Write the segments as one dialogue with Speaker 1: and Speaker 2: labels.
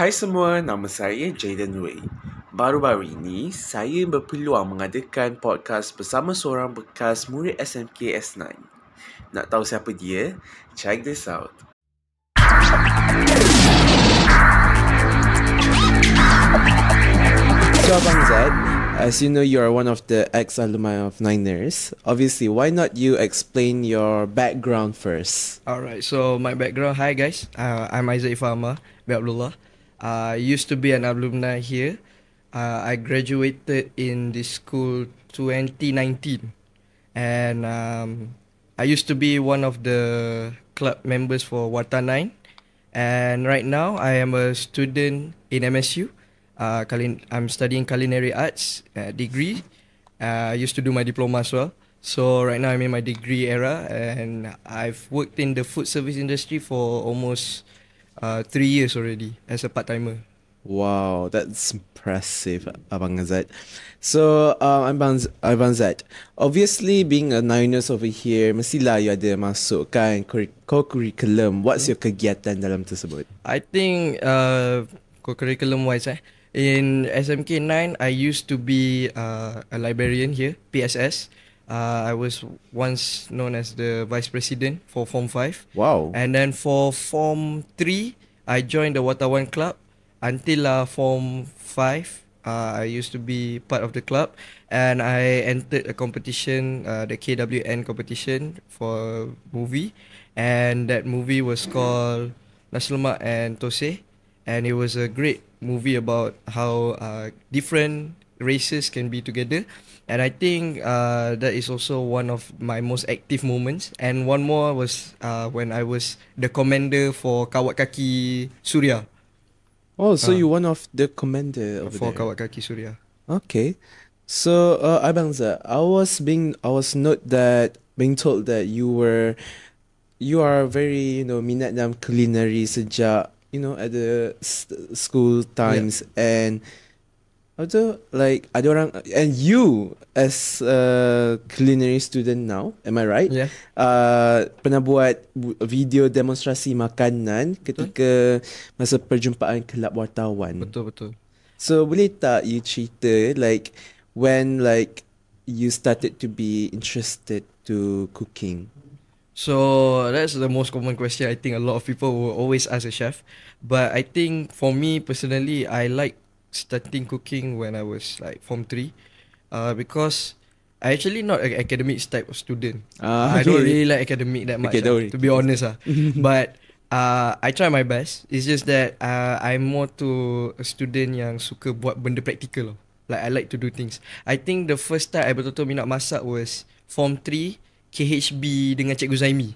Speaker 1: Hai semua, nama saya Jaden Wei. Baru-baru ini, saya berpeluang mengadakan podcast bersama seorang bekas murid SMK S9. Nak tahu siapa dia? Check this out. So, Abang Zed, as you know, you are one of the ex-alumni of Niners. Obviously, why not you explain your background first?
Speaker 2: Alright, so my background. Hi guys, uh, I'm Isaac Farmer, Abdullah. I used to be an alumni here. Uh, I graduated in this school 2019. And um, I used to be one of the club members for Wata 9. And right now, I am a student in MSU. Uh, I'm studying culinary arts uh, degree. Uh, I used to do my diploma as well. So right now, I'm in my degree era. And I've worked in the food service industry for almost uh, 3 years already as a part timer.
Speaker 1: Wow, that's impressive, Abang Zed. So, uh, Abang, Z- Abang Zed. Obviously, being a Niners over here, mestilah you ada masukkan co-curriculum. What's your kegiatan dalam tersebut?
Speaker 2: I think uh, co-curriculum wise, eh, in SMK 9, I used to be uh, a librarian here, PSS. Uh, Uh, I was once known as the vice president for Form 5. Wow. And then for Form 3, I joined the Water One Club until uh, Form 5. Uh, I used to be part of the club and I entered a competition, uh, the KWN competition for movie. And that movie was called Nasluma and Tose. And it was a great movie about how uh, different races can be together and I think uh, that is also one of my most active moments. And one more was uh, when I was the commander for Kawakaki Surya. Oh, so uh, you're one of
Speaker 1: the commander for there. Kawakaki Surya. Okay. So, uh, Abangza, I was being, I was not that being told that you were, you are very, you know, minat dalam culinary sejak, you know, at the school times yeah. and Lepas tu, like, ada orang, and you, as a culinary student now, am I right? Yeah. Uh, pernah buat video demonstrasi makanan ketika masa perjumpaan kelab wartawan. Betul, betul. So, boleh tak you cerita, like, when, like, you started to be interested to cooking?
Speaker 2: So, that's the most common question I think a lot of people will always ask a chef. But I think, for me personally, I like starting cooking when I was like form 3 uh, because I actually not an academic type of student. Uh, ah, okay. I don't really like academic that much. Okay, ah, uh, To be honest, uh. but uh, I try my best. It's just that uh, I'm more to a student yang suka buat benda practical. Uh. Lah. Like I like to do things. I think the first time I betul-betul minat masak was form 3 KHB dengan Cikgu Zaimi.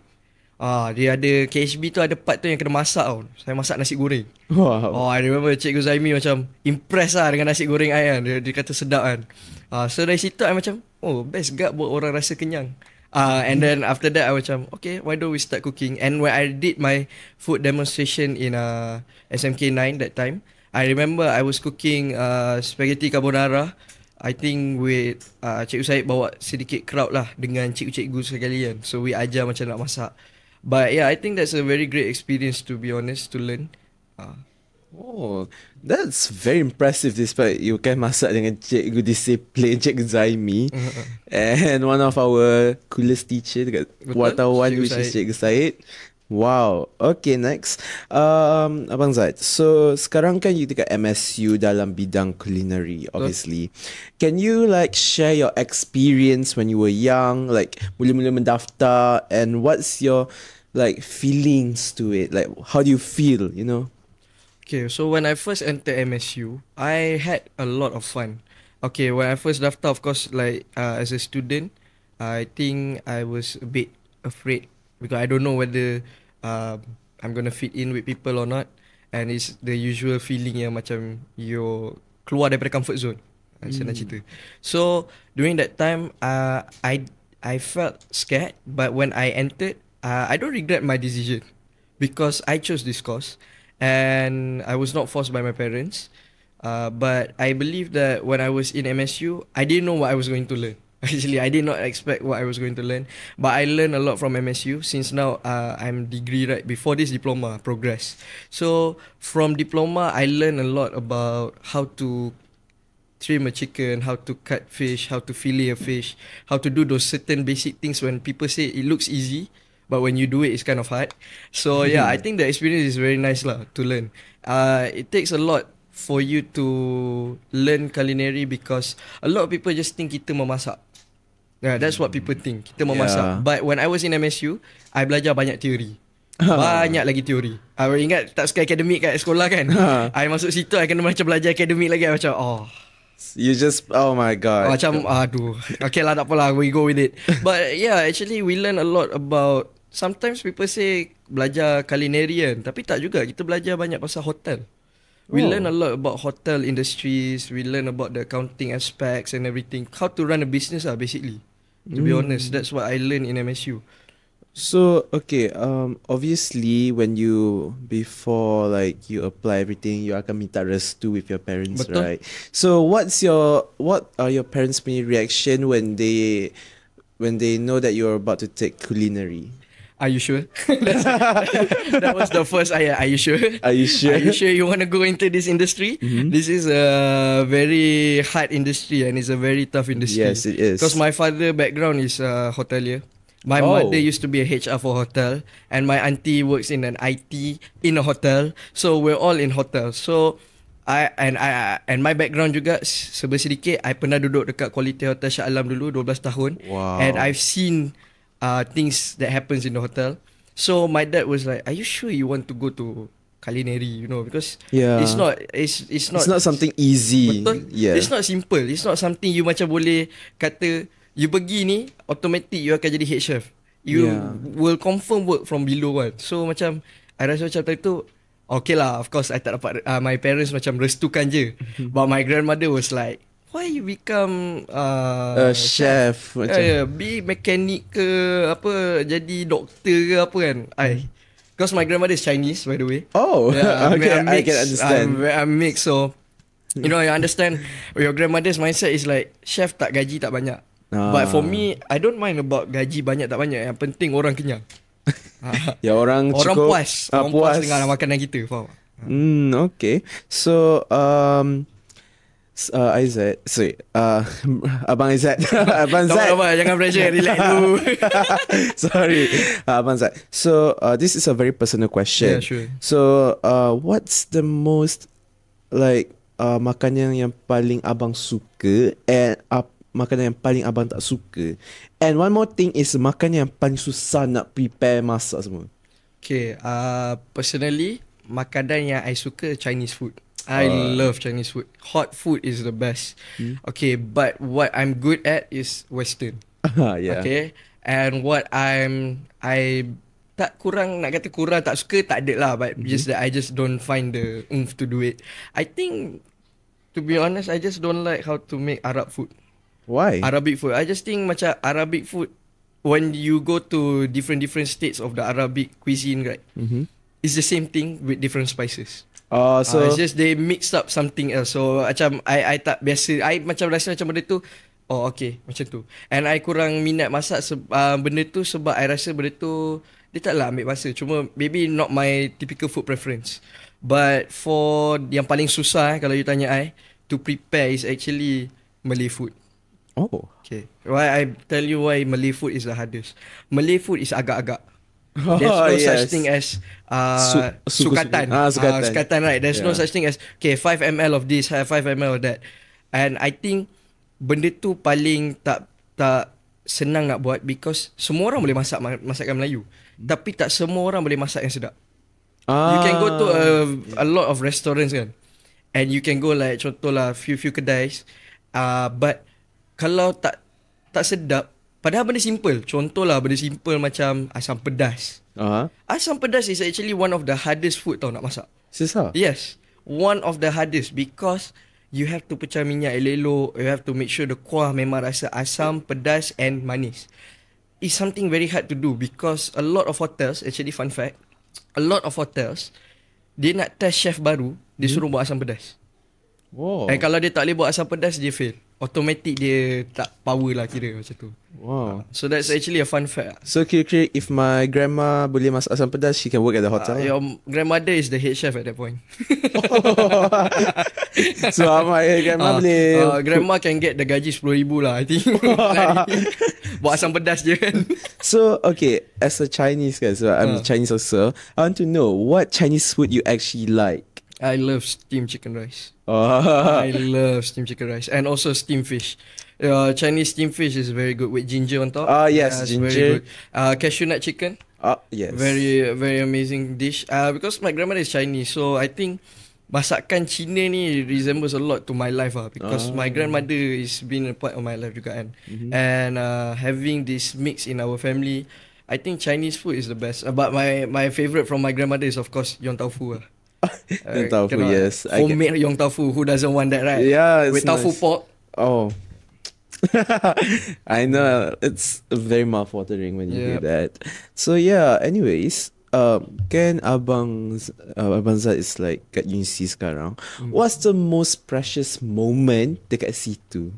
Speaker 2: Ah, dia ada KHB tu ada part tu yang kena masak tau. Saya masak nasi goreng. Wow. Oh, I remember Cikgu Zaimi macam impress lah dengan nasi goreng saya kan. Dia, dia kata sedap kan. Ah, so dari situ I macam, oh best gak buat orang rasa kenyang. Ah, and then after that I macam, okay why don't we start cooking. And when I did my food demonstration in uh, SMK9 that time, I remember I was cooking uh, spaghetti carbonara. I think with uh, Cikgu Syed bawa sedikit crowd lah dengan cikgu-cikgu sekalian. So we ajar macam nak masak. But yeah, I think that's a very great experience to be honest to learn. Uh.
Speaker 1: Oh, that's very impressive. Despite you can master dengan cikgu discipline Cik Zaimi mm-hmm. and one of our coolest teacher, dekat Betul? wartawan which is check Said. Wow, okay next. Um, Abang Zaid, so sekarang kan you dekat MSU dalam bidang culinary, obviously. Okay. Can you like share your experience when you were young, like mula-mula mendaftar and what's your like feelings to it? Like how do you feel, you know?
Speaker 2: Okay, so when I first enter MSU, I had a lot of fun. Okay, when I first daftar, of course, like uh, as a student, I think I was a bit afraid because I don't know whether uh, I'm gonna fit in with people or not. And it's the usual feeling yang macam you keluar daripada comfort zone. macam Saya hmm. nak cerita. So during that time, uh, I I felt scared, but when I entered, uh, I don't regret my decision because I chose this course, and I was not forced by my parents. Uh, but I believe that when I was in MSU, I didn't know what I was going to learn actually i did not expect what i was going to learn but i learned a lot from msu since now uh, i'm degree right before this diploma progress so from diploma i learned a lot about how to trim a chicken how to cut fish how to fillet a fish how to do those certain basic things when people say it looks easy but when you do it it's kind of hard so mm-hmm. yeah i think the experience is very nice lah, to learn uh, it takes a lot for you to learn culinary because a lot of people just think kita memasak Yeah, that's what people think. Kita memasak. Yeah. But when I was in MSU, I belajar banyak teori. Ha. banyak lagi teori. I ingat tak suka akademik kat sekolah kan? Ha. I masuk situ, I kena macam belajar akademik lagi. I macam, oh.
Speaker 1: You just, oh my god. Macam, aduh.
Speaker 2: Okay lah, tak apalah. We go with it. But yeah, actually we learn a lot about, sometimes people say belajar culinarian. Tapi tak juga. Kita belajar banyak pasal hotel. We oh. learn a lot about hotel industries. We learn about the accounting aspects and everything. How to run a business lah, basically. To mm. be honest, that's what I learned in MSU.
Speaker 1: So okay, um, obviously when you before like you apply everything, you are gonna minta too with your parents, Betul. right? So what's your what are your parents' reaction when they when they know that you're about to take culinary? Are you sure?
Speaker 2: that was the first
Speaker 1: ayat. Are you sure? Are you sure? Are you sure you want to go into
Speaker 2: this industry? Mm-hmm. This is a very hard industry and it's a very tough industry. Yes, it is. Because my father background is a uh, hotelier. My oh. mother used to be a HR for hotel, and my auntie works in an IT in a hotel. So we're all in hotel. So. I and I and my background juga sebesar sebesedikit I pernah duduk dekat Quality Hotel Shah Alam dulu 12 tahun wow. and I've seen uh, things that happens in the hotel. So my dad was like, "Are you sure you want to go to culinary? You know, because yeah. it's not it's it's not it's not something easy. Yeah, it's not simple. It's not something you macam boleh kata you pergi ni automatic you akan jadi head chef. You yeah. will confirm work from below one. Kan? So macam I rasa macam tadi tu Okay lah Of course I tak dapat uh, My parents macam restukan je But my grandmother was like why you become uh, a chef uh, yeah, ya, be mechanic ke apa jadi doktor ke apa kan i hmm. Because my grandmother is Chinese, by the way. Oh, yeah, okay. I'm mixed, I can understand. I'm, I'm mixed, so you know, you understand. Your grandmother's mindset is like chef tak gaji tak banyak. Ah. But for ah. me, I don't mind about gaji banyak tak banyak. Yang penting orang kenyang.
Speaker 1: ya orang orang puas, ah, orang puas. puas dengan
Speaker 2: makanan kita. Faham?
Speaker 1: Hmm, okay. So, um, Uh, Izzet Sorry uh, Abang Aizat, Abang Zat Abang Zat Jangan pressure Relax dulu Sorry uh, Abang Zat So uh, This is a very personal question Yeah sure So uh, What's the most Like uh, Makanan yang paling Abang suka And uh, Makanan yang paling Abang tak suka And one more thing is Makanan yang paling susah Nak prepare Masak semua
Speaker 2: Okay uh, Personally Makanan yang I suka Chinese food I uh, love Chinese food. Hot food is the best. Hmm? Okay, but what I'm good at is Western. yeah. Okay, and what I'm I tak kurang nak kata kurang tak suka tak ada lah, but mm-hmm. just that I just don't find the oomph to do it. I think to be honest, I just don't like how to make Arab food. Why? Arabic food. I just think macam Arabic food when you go to different different states of the Arabic cuisine, right? Mm-hmm. It's the same thing with different spices.
Speaker 1: Oh, so uh, it's just
Speaker 2: they mixed up something else. So macam I I tak biasa. I macam rasa macam benda tu. Oh, okay, macam tu. And I kurang minat masak se- uh, benda tu sebab I rasa benda tu dia taklah ambil masa. Cuma maybe not my typical food preference. But for yang paling susah eh, kalau you tanya I to prepare is actually Malay food. Oh. Okay. Why I tell you why Malay food is the hardest. Malay food is agak-agak. There's no yes. such thing as uh, Su- ah, sukatan. Ah, sukatan. Uh, sukatan, right? There's yeah. no such thing as okay, 5 ml of this, 5 uh, ml of that. And I think benda tu paling tak tak senang nak buat because semua orang boleh masak masakan Melayu. Tapi tak semua orang boleh masak yang sedap. Ah. You can go to a, ah. a lot of restaurants kan. And you can go like lah few-few kedai. Uh, ah, but kalau tak tak sedap, Padahal benda simple. Contohlah benda simple macam asam pedas. Uh-huh. Asam pedas is actually one of the hardest food tau nak masak. Sisa? Yes. One of the hardest because you have to pecah minyak elok-elok. You have to make sure the kuah memang rasa asam, pedas and manis. It's something very hard to do because a lot of hotels, actually fun fact, a lot of hotels, dia nak test chef baru, dia hmm. suruh buat asam pedas. Wow. And kalau dia tak boleh buat asam pedas, dia fail automatic dia tak power lah kira macam tu. Wow. So that's actually a fun fact.
Speaker 1: So kira-kira if my grandma boleh masak asam pedas, she can work at the hotel. Uh, your
Speaker 2: grandmother is the head chef at that point. so ah, my grandma uh, boleh... Uh, grandma can get the gaji RM10,000 lah, I think. Buat asam pedas je kan.
Speaker 1: so okay, as a Chinese guy, kan, so I'm uh. Chinese also, I want to know what Chinese food you actually like. I love steamed
Speaker 2: chicken rice.
Speaker 1: Oh. I
Speaker 2: love steamed chicken rice and also steam fish. Uh, Chinese steam fish is very good with ginger on top. Ah uh, yes, yeah, ginger. Very good. Uh, cashew nut chicken. Ah uh, yes. Very very amazing dish. Uh, because my grandmother is Chinese, so I think masakan Cina ni resembles a lot to my life ah. Because uh, my ah. grandmother is been a part of my life juga kan. Mm-hmm. And uh, having this mix in our family, I think Chinese food is the best. Uh, but my my favorite from my grandmother is of course yong tau fu ah. Yong uh, tofu, yes. Homemade yong tofu. Who doesn't want that, right? Yeah, with nice. tofu pork.
Speaker 1: Oh, I know it's very mouthwatering when you yep. do that. So yeah. Anyways, um, Ken abang uh, abang Zat is like kat UNC sekarang. Mm. What's the most precious moment dekat situ?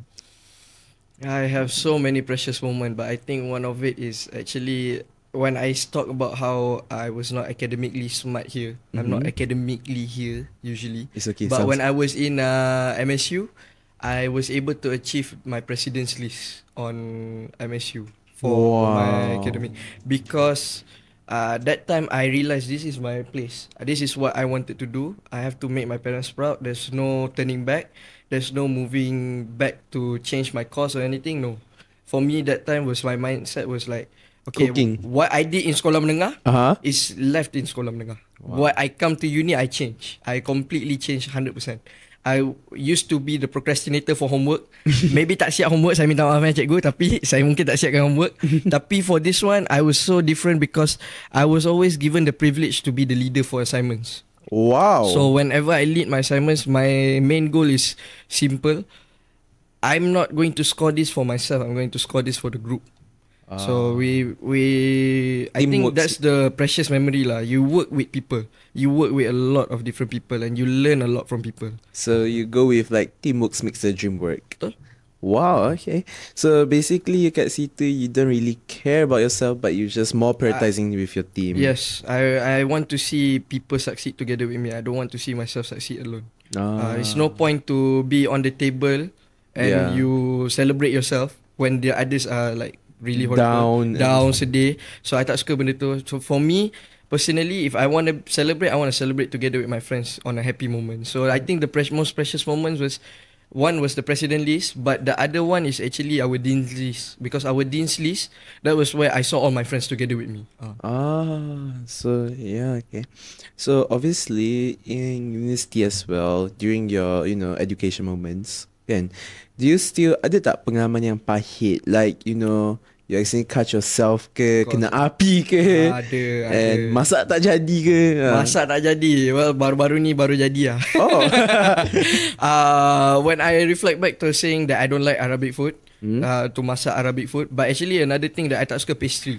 Speaker 2: I have so many precious moment, but I think one of it is actually when I talk about how I was not academically smart here, mm-hmm. I'm not mm-hmm. academically here
Speaker 1: usually. It's okay. But when
Speaker 2: I was in uh, MSU, I was able to achieve my president's list on MSU for wow. my academic because uh, that time I realized this is my place. This is what I wanted to do. I have to make my parents proud. There's no turning back. There's no moving back to change my course or anything. No, for me that time was my mindset was like okay, cooking. What I did in sekolah menengah uh-huh. is left in sekolah menengah. Wow. What I come to uni, I change. I completely change 100%. I used to be the procrastinator for homework. Maybe tak siap homework, saya minta maaf ya cikgu. Tapi saya mungkin tak siapkan homework. tapi for this one, I was so different because I was always given the privilege to be the leader for assignments.
Speaker 1: Wow. So
Speaker 2: whenever I lead my assignments, my main goal is simple. I'm not going to score this for myself. I'm going to score this for the group. so we we I think that's the precious memory lah. You work with people. You work with a lot of different people and you learn a lot from people.
Speaker 1: So you go with like teamwork makes the dream work. Wow, okay. So basically you see situ you don't really care about yourself but you are just more prioritizing I, with your team. Yes,
Speaker 2: I I want to see people succeed together with me. I don't want to see myself succeed alone. Ah. Uh, it's no ah. point to be on the table and yeah. you celebrate yourself when the others are like really horrible down down sedih so i tak suka benda tu so for me personally if i want to celebrate i want to celebrate together with my friends on a happy moment so i think the pre- most precious moments was one was the president list but the other one is actually our dean's list because our dean's list that was where i saw all my friends together with me
Speaker 1: ah so yeah okay so obviously in university as well during your you know education moments and do you still ada tak pengalaman yang pahit like you know you actually cut yourself ke Kau kena api ke ada ada and masak tak jadi ke ha. masak
Speaker 2: tak jadi well baru-baru ni baru jadi ah oh uh, when i reflect back to saying that i don't like arabic food hmm? uh, to masak arabic food but actually another thing that i tak suka pastry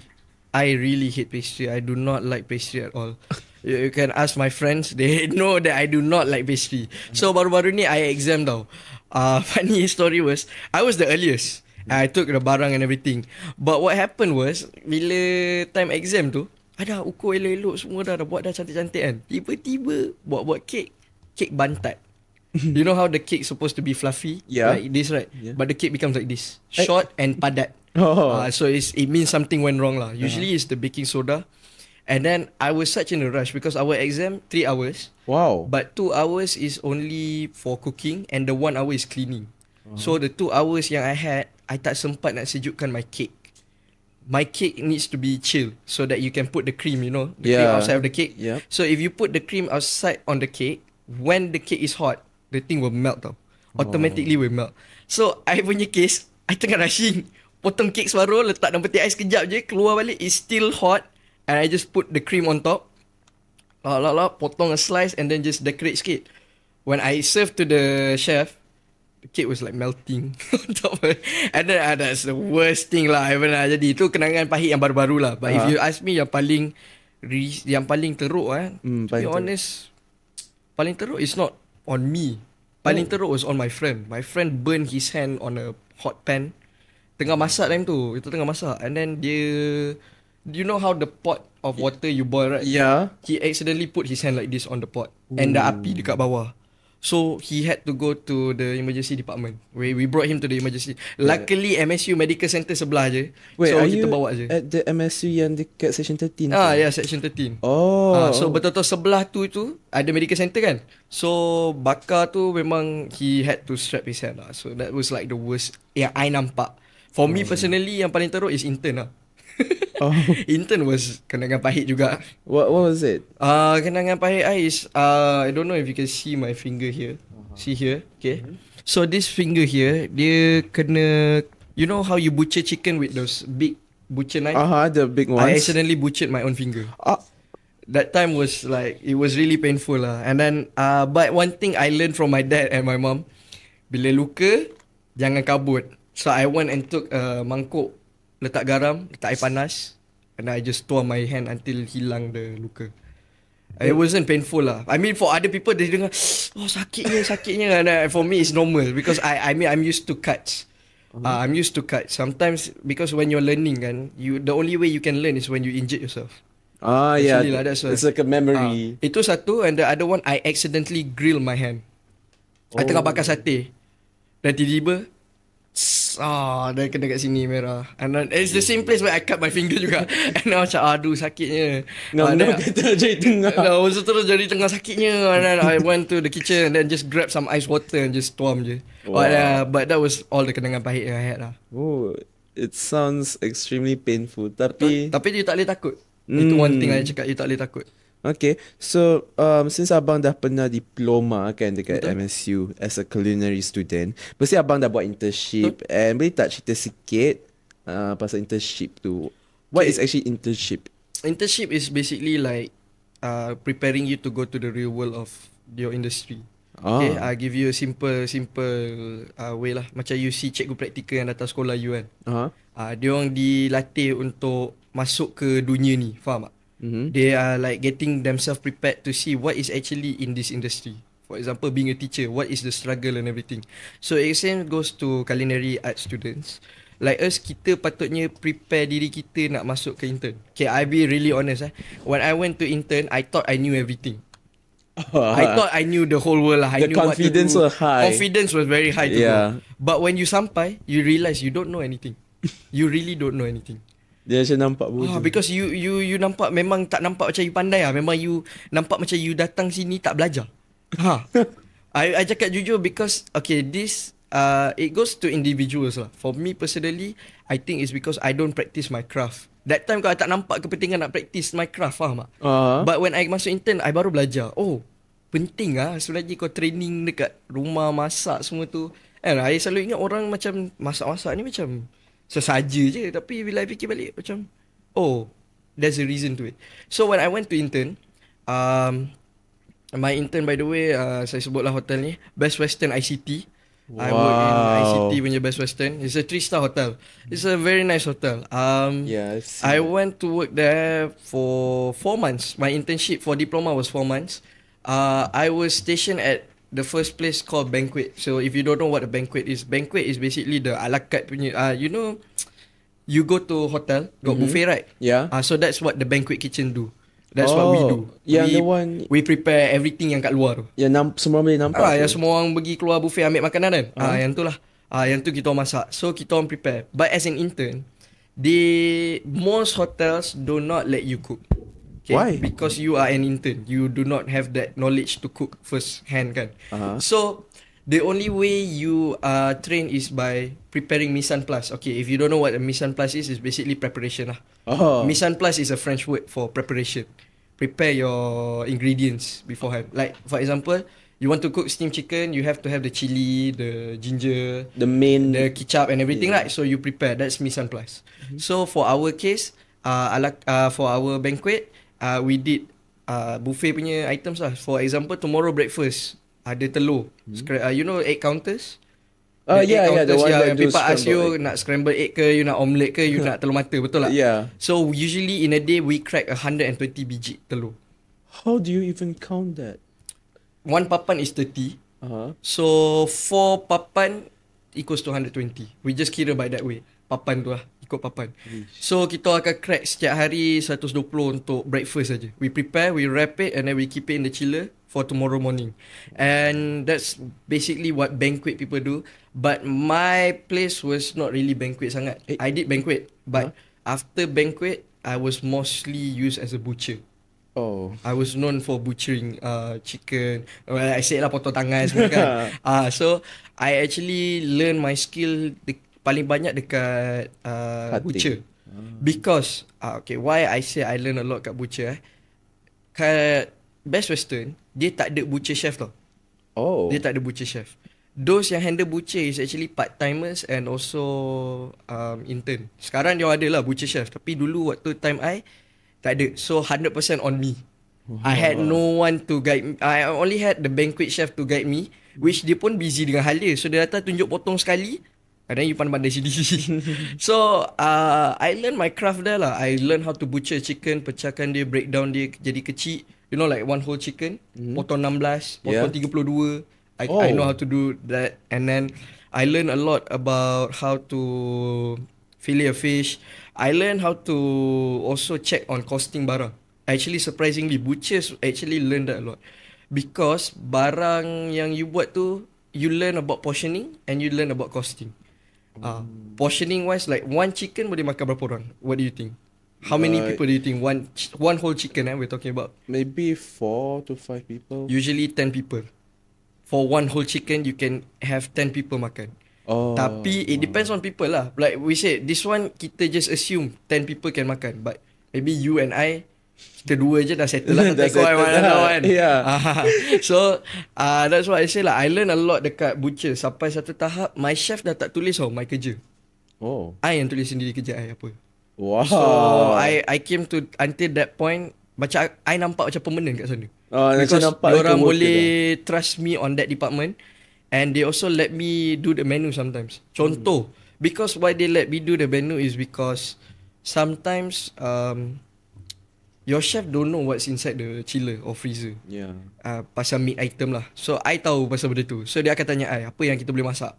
Speaker 2: i really hate pastry i do not like pastry at all You, you can ask my friends. They know that I do not like pastry. So baru-baru ni I exam tau. Uh, funny story was I was the earliest. And I took the barang and everything. But what happened was bila time exam tu, ada ukur elok-elok semua dah, dah buat dah cantik-cantik kan. Tiba-tiba buat-buat kek, kek bantat. You know how the cake supposed to be fluffy? Yeah. Like this, right? Yeah. But the cake becomes like this. Eh. Short and padat. Oh. Uh, so it means something went wrong lah. Uh-huh. Usually uh-huh. it's the baking soda. And then I was such in a rush because our exam three hours. Wow. But two hours is only for cooking and the one hour is cleaning. Uh-huh. So the two hours yang I had, I tak sempat nak sejukkan my cake. My cake needs to be chill so that you can put the cream, you know, the yeah. cream outside of the cake. Yeah. So if you put the cream outside on the cake, when the cake is hot, the thing will melt tau. Oh. Automatically oh. will melt. So I punya case, I tengah rushing. Potong cake separuh, letak dalam peti ais kejap je, keluar balik, it's still hot. And I just put the cream on top. La la la, potong a slice and then just decorate sikit. When I serve to the chef, the cake was like melting on top And then uh, that's the worst thing lah. Even, uh, lah. jadi itu kenangan pahit yang baru-baru lah. But uh if ah. you ask me yang paling yang paling teruk eh. Mm, to be teruk. honest, paling teruk is not on me. Paling oh. teruk was on my friend. My friend burn his hand on a hot pan. Tengah masak time tu. Itu tengah masak. And then dia... Do you know how the pot of water you boil right? Yeah. He accidentally put his hand like this on the pot Ooh. and the api dekat bawah. So he had to go to the emergency department. We we brought him to the emergency. Luckily MSU Medical Center sebelah aje. Wait, so kita bawa aje.
Speaker 1: At the MSU yang dekat section 13. Ah,
Speaker 2: ya yeah, section 13.
Speaker 1: Oh. Ah, so
Speaker 2: betul-betul sebelah tu itu ada medical center kan? So bakar tu memang he had to strap his hand lah. So that was like the worst yang I nampak. For oh, me personally yeah. yang paling teruk is intern lah oh. Intern was kenangan pahit juga. What what was it? Ah uh, kenangan pahit I is uh, ah, I don't know if you can see my finger here. Uh-huh. See here. Okay. Mm-hmm. So this finger here dia kena you know how you butcher chicken with those big butcher knife? Aha, uh-huh, the big one. I accidentally butchered my own finger. Ah, That time was like it was really painful lah. And then uh, but one thing I learned from my dad and my mom, bila luka jangan kabut. So I went and took a mangkuk letak garam, letak air panas and I just tore my hand until hilang the luka. It wasn't painful lah. I mean for other people they dengar oh sakitnya sakitnya and uh, for me it's normal because I I mean I'm used to cuts. Oh. Uh, I'm used to cuts. Sometimes because when you're learning kan, you the only way you can learn is when you injure yourself.
Speaker 1: Ah Actually, yeah. Lah, It's like a memory.
Speaker 2: Uh, itu satu and the other one I accidentally grill my hand. Oh. I tengah oh. bakar sate. Dan tiba-tiba Ah, dia kena kat sini merah. And then, it's the same place where I cut my finger juga. And now, macam, aduh sakitnya. No, uh, no, then, kita jadi tengah. No, so terus jadi tengah sakitnya. And then I went to the kitchen and then just grab some ice water and just tuam je. Wow. But, uh, but that was all the kenangan pahit yang I had lah.
Speaker 1: Oh, it sounds extremely painful. Tapi... tapi dia tak boleh takut. Mm. Itu hmm. one thing I cakap, dia tak boleh takut. Okay, so um, since abang dah pernah diploma kan dekat Betul. MSU as a culinary student, mesti abang dah buat internship Betul. and boleh tak cerita sikit uh, pasal internship tu? What okay. is actually internship?
Speaker 2: Internship is basically like uh, preparing you to go to the real world of your industry. Oh. Okay, I give you a simple simple uh, way lah. Macam you see cikgu praktikal yang datang sekolah you kan. Uh-huh. Uh, dia orang dilatih untuk masuk ke dunia ni, faham tak? mm-hmm. they are like getting themselves prepared to see what is actually in this industry. For example, being a teacher, what is the struggle and everything. So it same goes to culinary arts students. Like us, kita patutnya prepare diri kita nak masuk ke intern. Okay, I be really honest. Eh. When I went to intern, I thought I knew everything. Uh, I thought I knew the whole world lah. I the knew confidence what to do. was high. Confidence was very high. yeah. But when you sampai, you realise you don't know anything. you really don't know anything.
Speaker 1: Dia macam nampak bodoh. Ah, because
Speaker 2: you you you nampak memang tak nampak macam you pandai lah. Memang you nampak macam you datang sini tak belajar. Ha. I, I cakap jujur because, okay, this, uh, it goes to individuals lah. For me personally, I think it's because I don't practice my craft. That time kau tak nampak kepentingan nak practice my craft, faham tak? Uh-huh. But when I masuk intern, I baru belajar. Oh, penting lah sebenarnya kau training dekat rumah, masak semua tu. And I selalu ingat orang macam masak-masak ni macam So sesaja je ya, tapi bila I fikir balik macam oh there's a reason to it so when I went to intern um my intern by the way uh, saya sebutlah hotel ni Best Western ICT wow. I work in ICT punya Best Western it's a three star hotel it's a very nice hotel um yes I, I went to work there for four months my internship for diploma was four months uh I was stationed at the first place called banquet. So if you don't know what a banquet is, banquet is basically the ala carte punya. Uh, you know, you go to hotel, got mm-hmm. buffet, right? Yeah. Uh, so that's what the banquet kitchen do. That's oh, what we oh, do. Yeah, we, the one we prepare everything yang kat luar Yeah, nam- semua boleh nampak. Ah, uh, yang semua orang pergi keluar buffet ambil makanan kan. Ah, uh. uh, yang tu lah. Ah, uh, yang tu kita masak. So kita orang prepare. But as an intern, the most hotels do not let you cook. Okay? Why? Because you are an intern. You do not have that knowledge to cook first hand kan. Uh-huh. So the only way you uh, train is by preparing mise en place. Okay, if you don't know what a mise en place is, it's basically preparation lah. Uh-huh. Oh. Mise en place is a French word for preparation. Prepare your ingredients beforehand. Like for example, you want to cook steamed chicken, you have to have the chili, the ginger, the main, the ketchup and everything yeah. right. So you prepare. That's mise en place. Mm-hmm. So for our case, uh, uh, for our banquet, uh, we did uh, buffet punya items lah. For example, tomorrow breakfast ada telur. Hmm. Scra- uh, you know egg counters? Uh, egg yeah, counters yeah, the one yeah, that do ask you egg. nak scramble egg ke, you nak omelette ke, you nak telur mata, betul lah. Yeah. So usually in a day, we crack 120 biji telur.
Speaker 1: How do you even count that?
Speaker 2: One papan is 30. Uh-huh. So four papan equals 220. We just kira by that way. Papan tu lah ikut papan. So kita akan crack setiap hari 120 untuk breakfast saja. We prepare, we wrap it and then we keep it in the chiller for tomorrow morning. And that's basically what banquet people do. But my place was not really banquet sangat. Eh. I did banquet, but huh? after banquet I was mostly used as a butcher. Oh. I was known for butchering uh, chicken. Well, I say lah potong tangan semua kan. Ah, uh, so I actually learn my skill paling banyak dekat uh, Butcher. Ah. Because, uh, okay, why I say I learn a lot kat Butcher eh. Kat Best Western, dia tak ada Butcher Chef tau. Oh. Dia tak ada Butcher Chef. Those yang handle Butcher is actually part-timers and also um, intern. Sekarang dia ada lah Butcher Chef. Tapi dulu waktu time I, tak ada. So, 100% on me. I had oh. no one to guide me. I only had the banquet chef to guide me. Which dia pun busy dengan halia. So dia datang tunjuk potong sekali. And then you pandai pandai sini. so, uh, I learn my craft there lah. I learn how to butcher chicken, pecahkan dia, break down dia jadi kecil. You know like one whole chicken, mm. potong 16, potong yeah. 32. I, oh. I know how to do that. And then, I learn a lot about how to fillet a fish. I learn how to also check on costing barang. Actually, surprisingly, butchers actually learn that a lot. Because barang yang you buat tu, you learn about portioning and you learn about costing. Ah, hmm. portioning wise like one chicken boleh makan berapa orang? What do you think? How many people do you think one one whole chicken eh we're talking about?
Speaker 1: Maybe four to five people. Usually
Speaker 2: 10 people. For one whole chicken you can have 10 people makan.
Speaker 1: Oh. Tapi
Speaker 2: it depends on people lah. Like we say this one kita just assume 10 people can makan but maybe you and I kita dua je dah settle lah Tak kau mana tau kan yeah. So uh, That's why I say lah I learn a lot dekat butcher Sampai satu tahap My chef dah tak tulis tau My kerja Oh I yang tulis sendiri kerja I apa
Speaker 1: Wow So I
Speaker 2: I came to Until that point Macam I nampak macam pemenang kat sana oh, Because nampak Diorang boleh dah. Trust me on that department And they also let me Do the menu sometimes Contoh hmm. Because why they let me do the menu Is because Sometimes um, Your chef don't know what's inside the chiller or freezer. Yeah. Uh, pasal meat item lah. So, I tahu pasal benda tu. So, dia akan tanya I, apa yang kita boleh masak?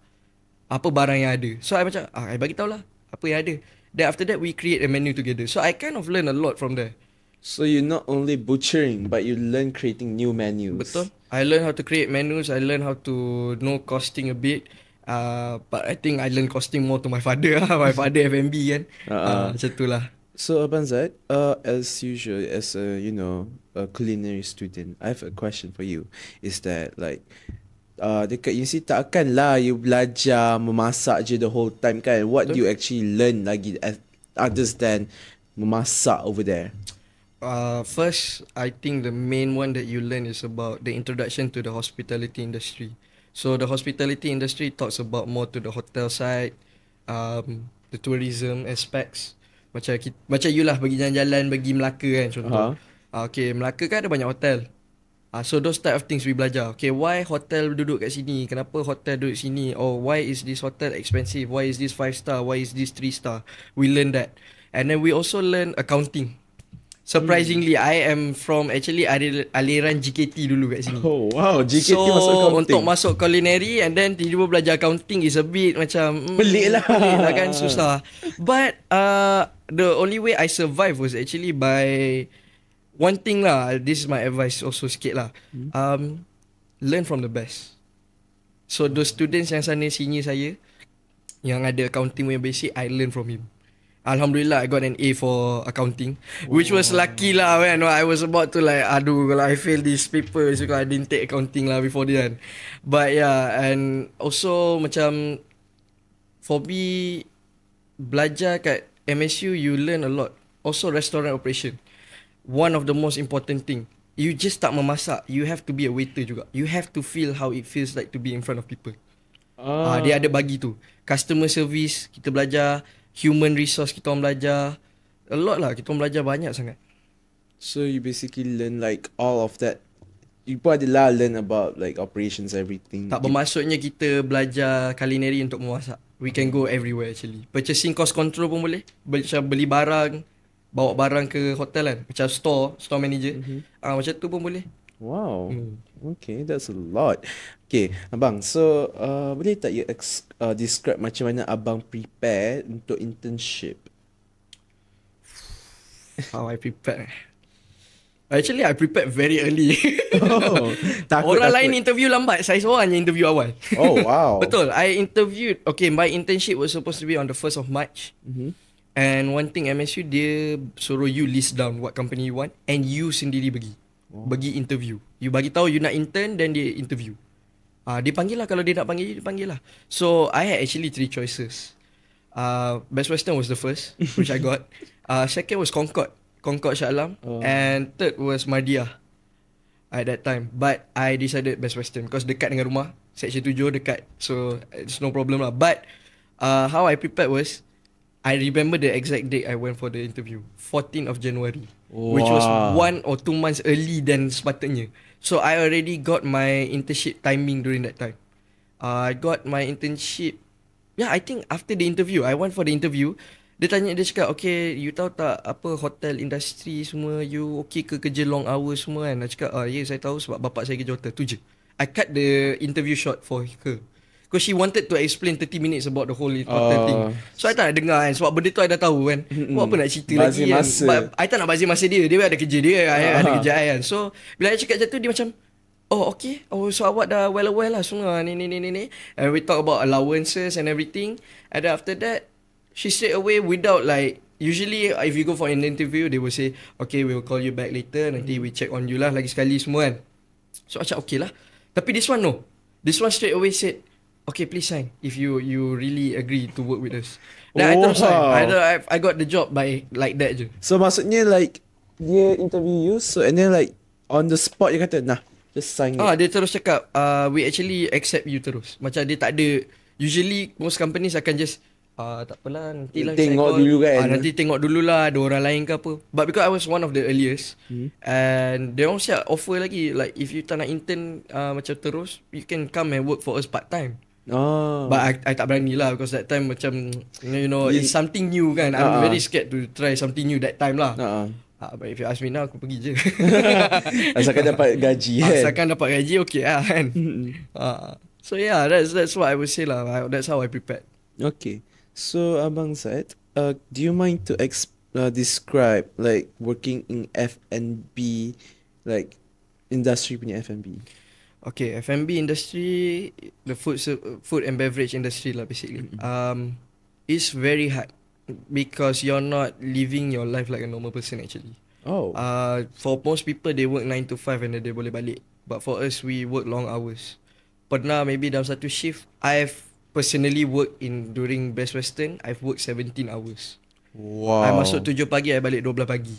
Speaker 2: Apa barang yang ada? So, I macam, ah, I bagi lah apa yang ada. Then after that, we create a menu together. So, I kind of learn a lot from there.
Speaker 1: So, you not only butchering, but you learn creating new menus. Betul. I learn how to create menus. I learn how
Speaker 2: to know costing a bit. Uh, but I think I learn costing more to my father lah. my father FMB kan. Uh-uh. Uh, macam tu lah.
Speaker 1: So Urban Z, uh, as usual, as a you know a culinary student, I have a question for you. Is that like, uh, dekat UC takkan lah you belajar memasak je the whole time kan? What do you actually learn lagi than memasak over there?
Speaker 2: Uh, first, I think the main one that you learn is about the introduction to the hospitality industry. So the hospitality industry talks about more to the hotel side, um, the tourism aspects. Macam kita, macam you lah pergi jalan-jalan, pergi Melaka kan contoh. Uh-huh. Ha. Uh, ah, okay, Melaka kan ada banyak hotel. Uh, so those type of things we belajar. Okay, why hotel duduk kat sini? Kenapa hotel duduk sini? Or why is this hotel expensive? Why is this 5 star? Why is this 3 star? We learn that. And then we also learn accounting. Surprisingly, hmm. I am from actually aliran GKT dulu kat
Speaker 1: sini. Oh, wow. GKT so, masuk accounting. So, untuk masuk
Speaker 2: culinary and then tiba-tiba belajar accounting is a bit macam... Hmm, pelik lah. Pelik lah kan, susah. But, uh, the only way I survive was actually by... One thing lah, this is my advice also sikit lah. Hmm. Um, learn from the best. So, those students yang sana sini saya, yang ada accounting yang basic, I learn from him. Alhamdulillah I got an A for accounting Whoa. Which was lucky lah when I was about to like Aduh kalau I fail this paper So I didn't take accounting lah before then. Kan. end But yeah And also macam For me Belajar kat MSU You learn a lot Also restaurant operation One of the most important thing You just tak memasak You have to be a waiter juga You have to feel how it feels like To be in front of people Ah, uh. uh, Dia ada bagi tu Customer service Kita belajar human resource kita orang belajar a lot lah kita orang belajar banyak sangat
Speaker 1: so you basically learn like all of that you pun ada lah learn about like operations everything tak
Speaker 2: bermaksudnya kita belajar culinary untuk memasak we can go everywhere actually
Speaker 1: purchasing cost
Speaker 2: control pun boleh macam beli barang bawa barang ke hotel kan macam store store
Speaker 1: manager mm-hmm. uh, macam tu pun boleh wow mm. okay that's a lot Okay, abang. So, uh, boleh tak you uh, describe macam mana abang prepare untuk internship? How I prepare?
Speaker 2: Actually, I prepared very early. Oh, takut, Orang takut. lain interview lambat. Saya seorang yang interview awal. Oh, wow. Betul. I interviewed. Okay, my internship was supposed to be on the 1st of March. Mm-hmm. And one thing MSU, dia suruh you list down what company you want. And you sendiri bagi. Oh. Bagi interview. You bagi tahu you nak intern, then dia interview. Uh, dipanggil lah kalau dia nak panggil, dipanggil lah. So, I had actually three choices. Uh, Best Western was the first, which I got. Uh, second was Concord. Concord Shah Alam. Oh. And third was Madia at that time. But I decided Best Western because dekat dengan rumah. Section 7 dekat. So, it's no problem lah. But, uh, how I prepared was, I remember the exact date I went for the interview. 14 of January. Wow. Which was one or two months early than sepatutnya. So I already got my internship timing during that time. Uh, I got my internship. Yeah, I think after the interview, I went for the interview. Dia tanya dia cakap, okay, you tahu tak apa hotel industry semua, you okay ke kerja long hour semua kan? Dia cakap, ah, yeah, saya tahu sebab bapak saya kerja hotel. Tu je. I cut the interview short for her. Because she wanted to explain 30 minutes about the whole important uh, thing. So, I tak nak dengar kan. Sebab benda tu I dah tahu kan. Mm-mm. Buat apa nak cerita bazir lagi kan? masa. kan. But, I tak nak bazir masa dia. Dia ada kerja dia. Uh-huh. Kan? Ada ah. kerja I kan. So, bila I cakap macam tu, dia macam, Oh, okay. Oh, so awak dah well aware lah semua. Ni, ni, ni, ni, ni. And we talk about allowances and everything. And after that, she straight away without like, Usually uh, if you go for an interview They will say Okay we will call you back later Nanti we check on you lah Lagi sekali semua kan So macam okay lah Tapi this one no This one straight away said Okay, please sign if you you really agree to work with us. Then oh, I terus sign. Oh, wow. I I got the job
Speaker 1: by like that je. So maksudnya like dia interview you, so and then like on the spot you kata nah just sign. Ah,
Speaker 2: it. dia terus cakap uh, we actually accept you terus. Macam dia tak ada. Usually most companies akan just ah uh, tak apalah nanti lah tengok call. dulu kan. Ah, uh, nanti tengok dulu lah ada orang lain ke apa. But because I was one of the earliest hmm. and they also offer lagi like if you tak nak intern uh, macam terus you can come and work for us part time. Oh. But I, I tak berani lah because that time macam you know it's something new kan. I'm uh-huh. very scared to try something new that time lah. Uh-huh. Uh, but if you ask me now, aku pergi je. Asalkan dapat gaji kan. Asalkan dapat gaji, okay lah kan. uh, so yeah, that's that's what I would say lah. That's how I prepared.
Speaker 1: Okay. So Abang Zaid, uh, do you mind to explain Uh, describe like working in F&B like industry punya F&B
Speaker 2: Okay, F&B industry, the food food and beverage industry lah basically. Mm-hmm. Um, it's very hard because you're not living your life like a normal person actually. Oh. Uh, for most people they work 9 to 5 and then they boleh balik. But for us we work long hours. Pernah maybe dalam satu shift, I've personally worked in during Best Western, I've worked 17 hours. Wow. I masuk 7 pagi, I balik 12 pagi.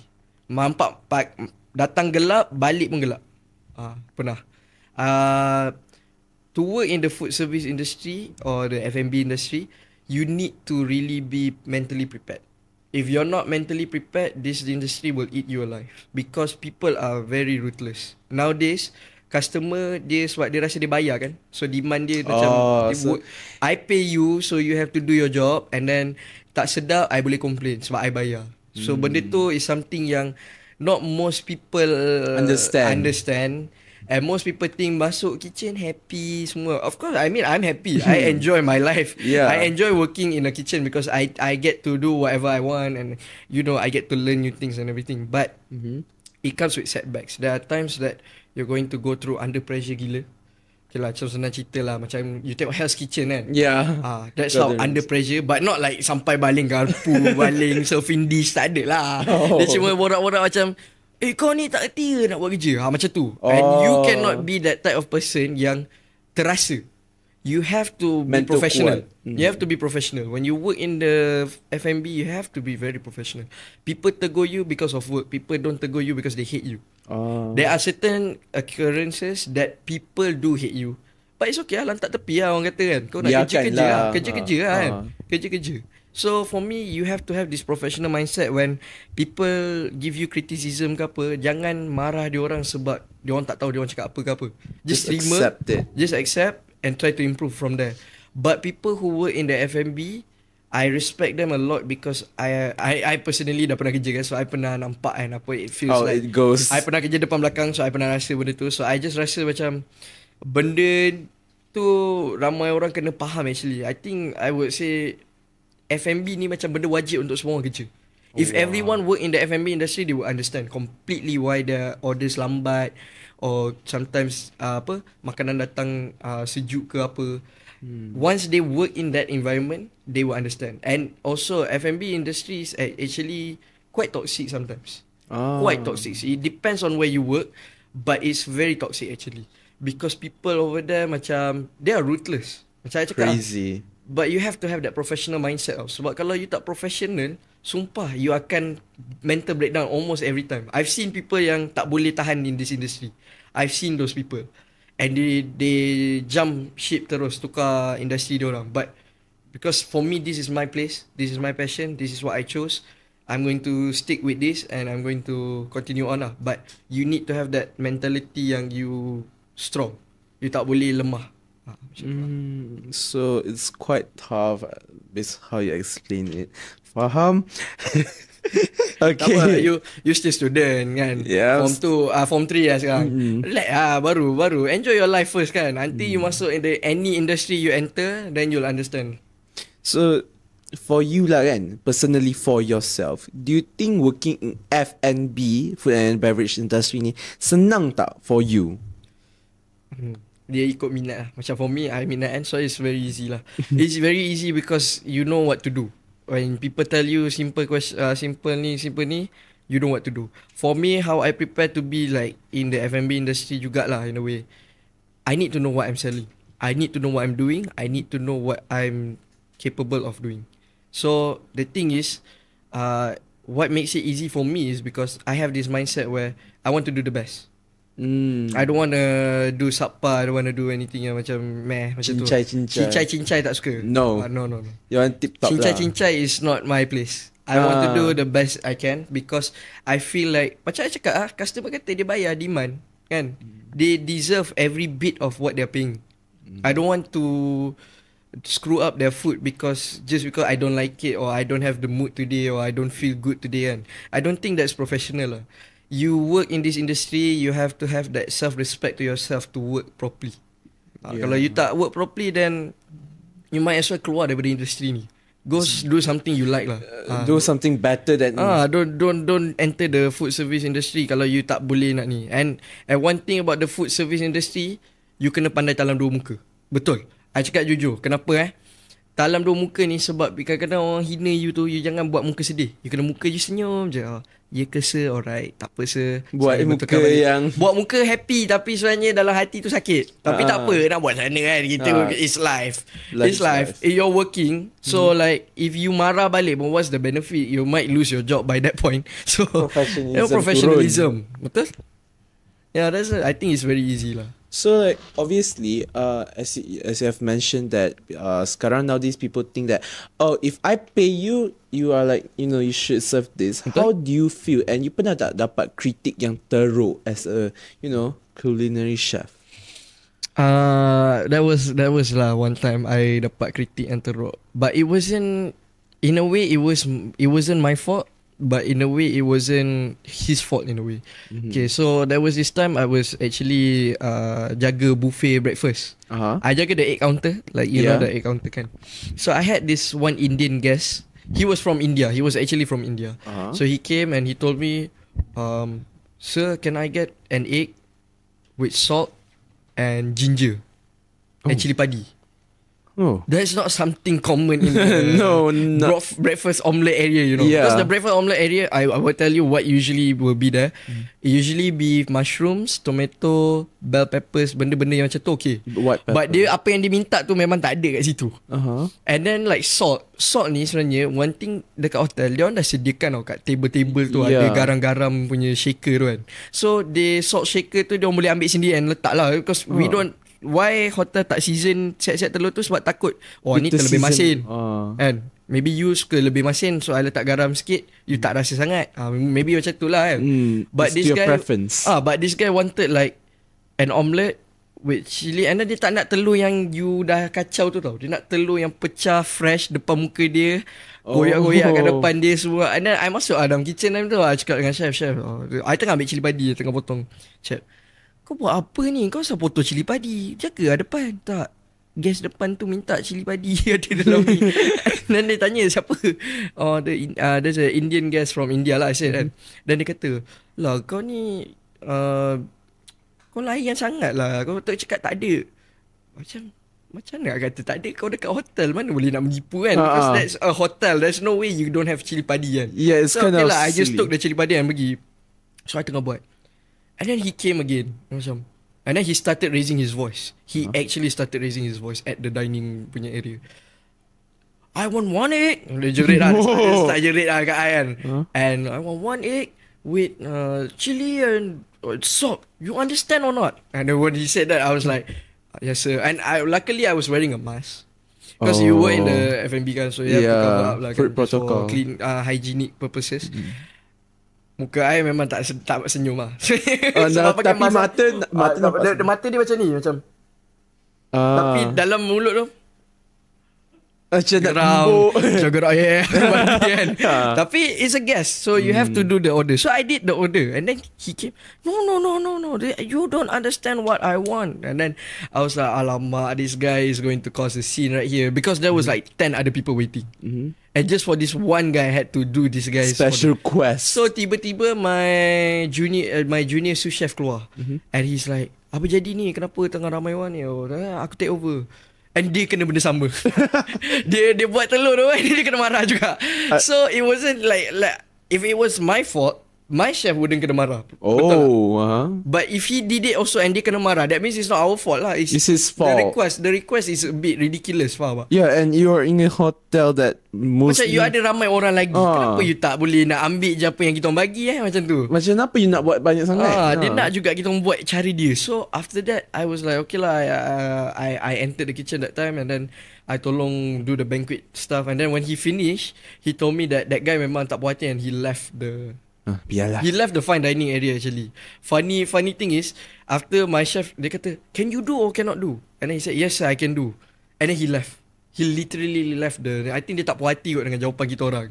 Speaker 2: Mampak pak, datang gelap, balik pun gelap. Ah, uh, pernah. Uh, to work in the food service industry or the F&B industry, you need to really be mentally prepared. If you're not mentally prepared, this industry will eat you alive because people are very ruthless. Nowadays, customer dia sebab dia rasa dia bayar kan. So demand dia macam oh, dia so, I pay you so you have to do your job and then tak sedap I boleh complain sebab I bayar. So hmm. benda tu is something yang not most people understand. understand. And most people think masuk kitchen happy semua. Of course, I mean I'm happy. I hmm. enjoy my life. Yeah. I enjoy working in a kitchen because I I get to do whatever I want and you know I get to learn new things and everything. But mm-hmm. it comes with setbacks. There are times that you're going to go through under pressure gila. Okay lah, macam senang cerita lah. Macam you tengok Hell's Kitchen kan. Yeah. Ah, uh, that's how under pressure. But not like sampai baling garpu, baling surfing dish. Tak ada lah. Oh. Dia cuma borak-borak macam, Eh kau ni tak kerti nak buat kerja ha, Macam tu oh. And you cannot be that type of person Yang terasa You have to be Mental professional kuat. Hmm. You have to be professional When you work in the FMB, You have to be very professional People tegur you because of work People don't tegur you because they hate you oh. There are certain occurrences That people do hate you But it's okay lah Lantak tepi lah orang kata kan Kau nak kerja-kerja lah. lah Kerja-kerja lah ah. kan ah. Kerja-kerja uh. So for me you have to have this professional mindset when people give you criticism ke apa jangan marah dia orang sebab dia orang tak tahu dia orang cakap apa ke apa. Just, just remember, accept it. Just accept and try to improve from there. But people who work in the FMB I respect them a lot because I I I personally dah pernah kerja kan so I pernah nampak kan apa it feels How like. It goes. I pernah kerja depan belakang so I pernah rasa benda tu. So I just rasa macam benda tu ramai orang kena faham actually. I think I would say F&B ni macam benda wajib untuk semua orang kerja. Oh, If oh, ya. wow. everyone work in the F&B industry, they will understand completely why the orders lambat or sometimes uh, apa makanan datang uh, sejuk ke apa. Hmm. Once they work in that environment, they will understand. And also F&B industry is actually quite toxic sometimes. Oh. Quite toxic. It depends on where you work, but it's very toxic actually because people over there macam they are ruthless. Macam Crazy. Cakap, But you have to have that professional mindset of. Sebab kalau you tak professional, sumpah you akan mental breakdown almost every time. I've seen people yang tak boleh tahan in this industry. I've seen those people. And they they jump ship terus tukar industri dia But because for me this is my place, this is my passion, this is what I chose. I'm going to stick with this and I'm going to continue on lah. But you need to have that mentality yang you strong. You tak boleh lemah. Ah,
Speaker 1: lah. mm, so it's quite tough. Uh, this how you explain it. Faham? Lah, okay. Apa, you you still student kan? Yeah. Form two,
Speaker 2: ah uh, form three ya sekarang. Mm-hmm. Let ah uh, baru baru enjoy your life first kan. Nanti mm. you masuk in the any industry you enter, then you'll understand.
Speaker 1: So for you lah kan, personally for yourself, do you think working in F&B, food and beverage industry ni, senang tak for you?
Speaker 2: Hmm dia ikut minat lah. Macam for me, I minat kan. So it's very easy lah. it's very easy because you know what to do. When people tell you simple question, uh, simple ni, simple ni, you know what to do. For me, how I prepare to be like in the F&B industry jugalah in a way. I need to know what I'm selling. I need to know what I'm doing. I need to know what I'm capable of doing. So the thing is, uh, what makes it easy for me is because I have this mindset where I want to do the best. Mm. I don't want to do subpar, I don't want to do anything yang macam meh macam cincai, tu. Cincai cincai. Cincai cincai tak suka. No. Uh, no no no. You want tip top lah. Cincai cincai is not my place. I uh. want to ah. do the best I can because I feel like macam saya cakap ah customer kata dia bayar demand kan. Mm. They deserve every bit of what they're paying. Mm. I don't want to screw up their food because just because I don't like it or I don't have the mood today or I don't feel good today and I don't think that's professional lah you work in this industry, you have to have that self respect to yourself to work properly. Ah, yeah. Uh, kalau you tak work properly, then you might as well keluar daripada industri ni. Go do something you like lah. Uh, ah. do something better than. Ah, uh, don't don't don't enter the food service industry kalau you tak boleh nak ni. And and one thing about the food service industry, you kena pandai talam dua muka. Betul. I cakap jujur. Kenapa eh? Talam dua muka ni sebab kadang-kadang orang hina you tu, you jangan buat muka sedih. You kena muka you senyum je. Ah. Ya ke sir alright Tak apa sir Buat saya muka yang Buat muka happy Tapi sebenarnya dalam hati tu sakit Tapi uh-huh. tak ah. apa Nak buat sana kan Kita uh It's life Life's It's life. life eh, You're working So hmm like If you marah balik but What's the benefit You might lose your job By that point So Professionalism, you know, professionalism.
Speaker 1: Betul Yeah that's a, I think it's very easy lah So like obviously, uh, as as you have mentioned that uh, sekarang now these people think that, oh, if I pay you, you are like you know you should serve this. Okay. How do you feel? And you pernah tak dapat kritik yang teruk as a you know culinary chef?
Speaker 2: Uh, that was that was lah one time I dapat kritik yang teruk. But it wasn't in a way it was it wasn't my fault but in a way it wasn't his fault in a way. Mm-hmm. Okay, so there was this time I was actually uh, jaga buffet breakfast. Uh-huh. I jaga the egg counter, like you yeah. know the egg counter kan. So I had this one Indian guest. He was from India. He was actually from India. Uh-huh. So he came and he told me, um, "Sir, can I get an egg with salt and ginger, oh. and chili padi?" Oh. That's not something common in the no, bro- breakfast omelette area, you know. Yeah. Because the breakfast omelette area, I, I will tell you what usually will be there. Mm. It usually be mushrooms, tomato, bell peppers, benda-benda yang macam tu okay. What But dia apa yang dia minta tu memang tak ada kat situ. Uh-huh. And then like salt. Salt ni sebenarnya, one thing dekat hotel, dia orang dah sediakan tau kat table-table tu yeah. ada garam-garam punya shaker tu kan. So, the salt shaker tu dia orang boleh ambil sendiri and letak lah. Because oh. we don't why hotel tak season siap-siap telur tu sebab takut oh ni terlebih masin uh. kan maybe you suka lebih masin so I letak garam sikit you mm. tak rasa sangat uh, maybe macam tu lah kan mm. but It's this guy ah uh, but this guy wanted like an omelette with chili and then dia tak nak telur yang you dah kacau tu tau dia nak telur yang pecah fresh depan muka dia Goyak-goyak oh. kat depan dia semua And then I masuk lah dalam kitchen time tu lah Cakap dengan chef, chef oh, I tengah ambil cili padi Tengah potong Chef kau buat apa ni? Kau usah potong cili padi. Jaga lah depan. Tak. Gas depan tu minta cili padi ada dalam ni. Dan dia tanya siapa. Oh, the, uh, there's an Indian guest from India lah. Saya, kan? Mm-hmm. Dan dia kata, lah kau ni... Uh, kau layan sangat lah. Kau tak cakap tak ada. Macam macam nak kata tak ada kau dekat hotel mana boleh nak menipu kan uh-huh. because ah. that's a hotel there's no way you don't have cili padi kan yeah it's so, kind okay of lah, silly. I just took the cili padi and pergi so I tengah buat And then he came again. Macam. And then he started raising his voice. He uh-huh. actually started raising his voice at the dining punya area. I want one egg. Dia jerit lah. Start jerit lah kat I kan. Uh-huh. And I want one egg with uh, chili and uh, salt. You understand or not? And then when he said that, I was like, yes sir. And I luckily I was wearing a mask.
Speaker 1: Because oh. you were in the oh. F&B kan. So you yeah, have to cover up lah. Like, kan, for protocol. clean,
Speaker 2: uh, hygienic purposes. Mm-hmm. Muka saya memang tak tak senyum lah. Oh, nah, tapi mata mata, uh, mata, dia macam ni macam. Uh. Tapi dalam mulut tu Macam geram, nak Macam gerak yeah. Kan. Ha. Tapi it's a guest So you have to hmm. do the order So I did the order And then he came No no no no no You don't understand what I want And then I was like Alamak this guy is going to cause a scene right here Because there was hmm. like 10 other people waiting hmm. And just for this one guy I had to do this guy's Special order. quest So tiba-tiba my junior uh, my junior sous chef keluar hmm. And he's like Apa jadi ni? Kenapa tengah ramai orang ni? Oh, aku take over And dia kena benda sama Dia dia buat telur tu kan Dia kena marah juga uh, So it wasn't like like If it was my fault my chef wouldn't kena marah.
Speaker 1: Oh, betul Uh-huh.
Speaker 2: But if he did it also and dia kena marah, that means it's not our fault lah. It's, it's his fault. The request, the request is a bit ridiculous, faham
Speaker 1: tak? Yeah, and you are in a hotel that mostly... Macam you ada ramai
Speaker 2: orang lagi, uh. kenapa you tak boleh nak ambil je apa yang kita bagi
Speaker 1: eh, macam tu? Macam kenapa you nak buat banyak sangat? Ah, uh, uh. Dia ah. nak
Speaker 2: juga kita buat cari dia. So, after that, I was like, okay lah, I, uh, I, I entered the kitchen that time and then I tolong do the banquet stuff. And then when he finish, he told me that that guy memang tak puas hati and he left the Ah, biarlah. He left the fine dining area actually. Funny funny thing is, after my chef, dia kata, can you do or cannot do? And then he said, yes I can do. And then he left. He literally left the, I think dia tak puas hati kot dengan jawapan kita orang.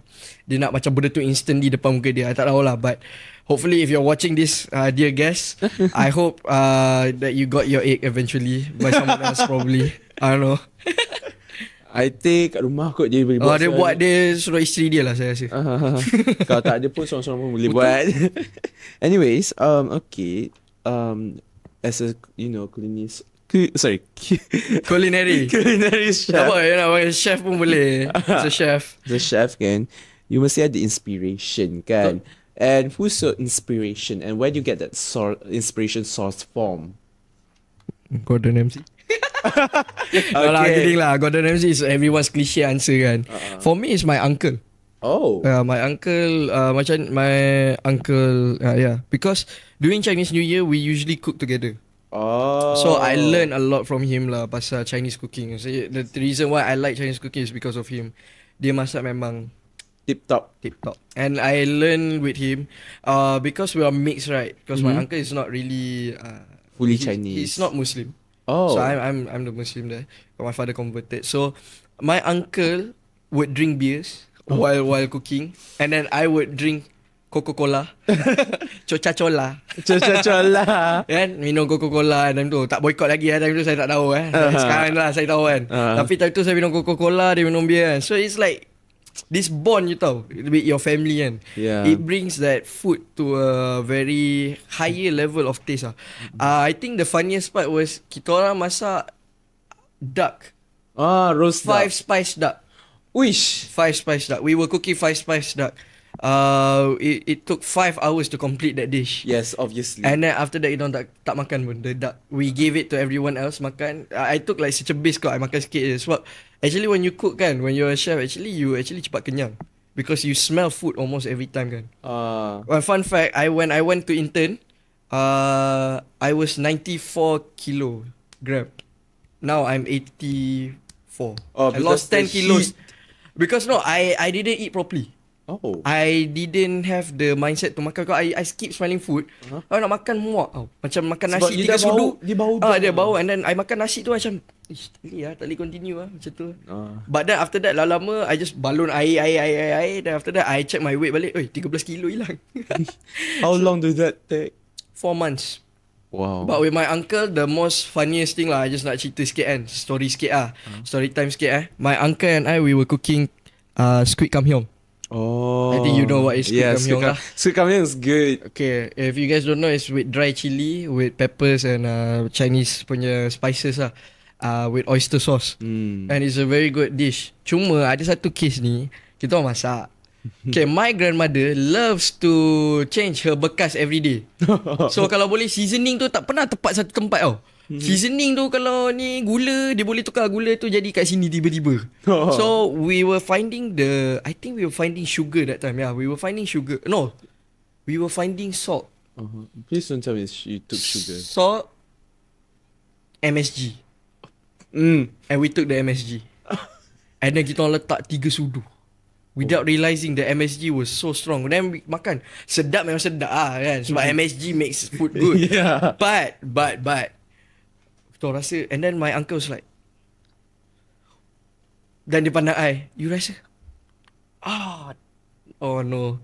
Speaker 2: Dia nak macam benda tu instantly depan muka dia. I tak tahu lah but, hopefully if you're watching this, uh, dear guest, I hope uh, that you got your egg eventually by someone else probably. I don't
Speaker 1: know. I think kat rumah kot jadi boleh oh, buat. Dia buat dia suruh isteri dia lah saya rasa. Uh, kalau tak ada pun seorang-seorang pun boleh buat. Anyways, um, okay. Um, as a, you know, cleanies, sorry. Culinary. Culinary chef. Apa,
Speaker 2: you know, chef pun boleh. It's a
Speaker 1: chef. The chef kan. You must have the inspiration kan. Oh. And who's your inspiration? And where do you get that sor- inspiration source from? Gordon MC
Speaker 2: okay. Kalau kidding lah Gordon Ramsay is everyone's cliche answer kan uh-huh. For me is my uncle Oh uh, My uncle uh, Macam my uncle uh, Yeah Because During Chinese New Year We usually cook together
Speaker 1: Oh. So I learn
Speaker 2: a lot from him lah pasal Chinese cooking. So, the, the reason why I like Chinese cooking is because of him. Dia masak memang tip top, tip top. And I learn with him uh because we are mixed right? Because mm-hmm. my uncle is not really uh, fully he, Chinese. He's not Muslim. Oh. So I'm I'm I'm the Muslim there. But my father converted. So my uncle would drink beers oh. while while cooking and then I would drink Coca-Cola. Chocha cola Chocha cola Kan? Minum Coca-Cola dan tu. Tak boycott lagi eh. Time tu saya tak tahu eh. Uh-huh. Sekarang lah saya tahu kan. Uh-huh. Tapi time tu saya minum Coca-Cola. Dia minum beer So it's like this bond you tau with your family kan yeah. it brings that food to a very higher level of taste ah uh, i think the funniest part was kita orang masak duck ah roast five duck. spice duck wish five spice duck we were cooking five spice duck uh it it took 5 hours to complete that dish yes obviously and then after that you don't tak, tak makan pun the duck we gave it to everyone else makan i, I took like such a biscuit i makan sikit je sebab so, Actually when you cook kan When you're a chef Actually you actually cepat kenyang Because you smell food Almost every time kan uh. Ah. well, Fun fact I When I went to intern uh, I was 94 kilo Grab Now I'm 84 oh, I lost 10 kilos heat. Because no I I didn't eat properly Oh. I didn't have the mindset to makan. I I skip smelling food. Uh-huh. I nak makan muak. Oh. Macam makan nasi Sebab tiga dia sudu. Bau, ah, dia Ah, dia bau. And then I makan nasi tu macam... Ish, tak boleh lah. Tak boleh continue lah. Macam tu. Uh. But then after that, lama-lama, I just balon air, air, air, air, air. Then after that, I check my weight balik. Oi, 13 kilo hilang. How so, long does that take? Four months. Wow. But with my uncle, the most funniest thing lah. I just nak cerita sikit kan. Story sikit lah. Uh-huh. Story time sikit eh. My uncle and I, we were cooking uh, squid kamhiong. Oh, I think you know what is kamyong lah. Suka kamyong is good. Okay, if you guys don't know, it's with dry chili, with peppers and uh, Chinese punya spices lah. Uh, with oyster sauce mm. And it's a very good dish Cuma ada satu case ni Kita orang masak Okay my grandmother Loves to Change her bekas everyday So kalau boleh seasoning tu Tak pernah tepat satu tempat tau oh. Mhm. Seasoning tu kalau ni gula dia boleh tukar gula tu jadi kat sini tiba-tiba. Oh. so we were finding the I think we were finding sugar that time. Yeah, we were finding sugar. No. We were finding salt. Uh-huh. Please don't tell me
Speaker 1: you took sugar.
Speaker 2: Salt MSG. Hmm. And we took the MSG. And then kita letak tiga sudu. Without oh. realizing the MSG was so strong. Then we makan. Sedap memang sedap lah kan. Sebab MSG mm-hmm. makes food good. yeah. But, but, but. Betul rasa And then my uncle was like Dan dia pandang I You rasa Ah Oh no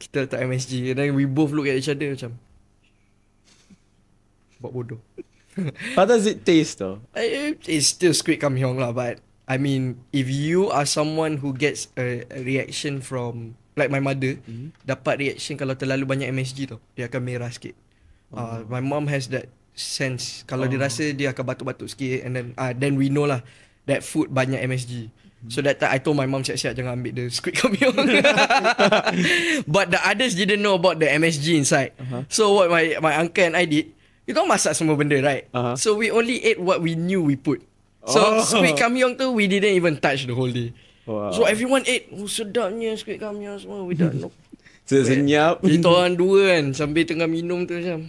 Speaker 2: Kita letak MSG And then we both look at each other macam Buat bodoh How does it taste though? Eh, eh, it's still squid kamyong lah but I mean If you are someone who gets a, a reaction from Like my mother mm-hmm. Dapat reaction kalau terlalu banyak MSG tau Dia akan merah sikit Uh, my mom has that sense kalau oh. dia rasa dia akan batuk-batuk sikit and then uh, then we know lah that food banyak MSG. hmm So that time I told my mom siap-siap jangan ambil the squid kambing. But the others didn't know about the MSG inside. Uh-huh. So what my my uncle and I did, you know masak semua benda right? Uh-huh. So we only ate what we knew we put. So oh. squid kambing tu we didn't even touch the whole day. Wow. So everyone ate oh, sedapnya squid kambing semua without no. Senyap. Kita orang dua kan sambil tengah minum tu macam.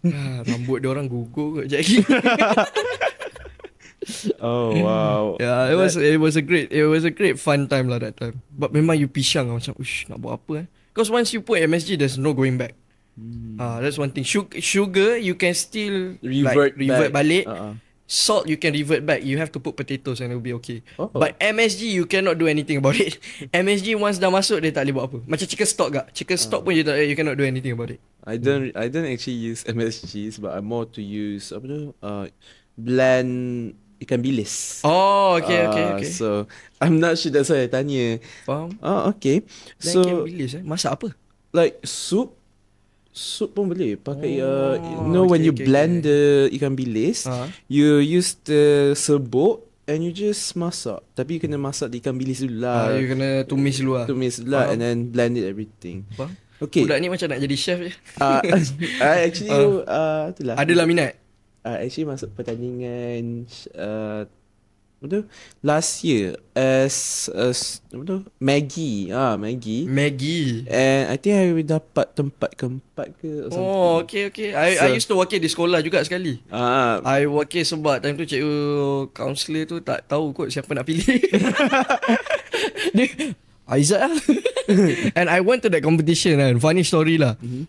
Speaker 2: Ah, rambut dia orang gugur kot je lagi.
Speaker 1: oh wow. Yeah, it was
Speaker 2: that... it was a great it was a great fun time lah that time. But memang you pisang lah, macam ush nak buat apa eh. Because once you put MSG there's no going back. Hmm. Ah, hmm. uh, that's one thing. Sugar, sugar you can still revert like, revert back. balik. Uh-uh. Salt you can revert back. You have to put potatoes and it will be okay. Oh. But MSG you cannot do anything about it. MSG once dah masuk dia tak boleh buat apa. Macam chicken stock gak. Chicken uh. stock pun you, you cannot do anything about it.
Speaker 1: I don't hmm. I don't actually use MSGs but I'm more to use apa tu? Uh, blend ikan bilis. Oh, okay, uh, okay, okay. So, I'm not sure that's why I tanya. Faham? Oh, okay. Blend so, ikan bilis eh? Masak apa? Like soup soup pun boleh pakai uh, oh, uh, you know okay, when you okay, blend okay. the ikan bilis uh-huh. you use the serbuk and you just masak tapi you kena masak di ikan bilis dulu lah uh, you kena tumis dulu lah tumis dulu lah and then blend it everything Faham? okay budak
Speaker 2: ni macam nak jadi chef je uh, I actually uh, uh itulah adalah minat
Speaker 1: uh, actually masuk pertandingan uh, Betul? Last year as, as betul? Maggie. Ah, ha, Maggie. Maggie. And I think I dapat tempat keempat ke Oh, something. okay okay. I so, I used
Speaker 2: to work di sekolah juga sekali. Ah. Uh, I work sebab time tu cikgu counselor tu tak tahu kot siapa nak pilih. Dia Aizat lah. And I went to that competition kan Funny story lah mm-hmm.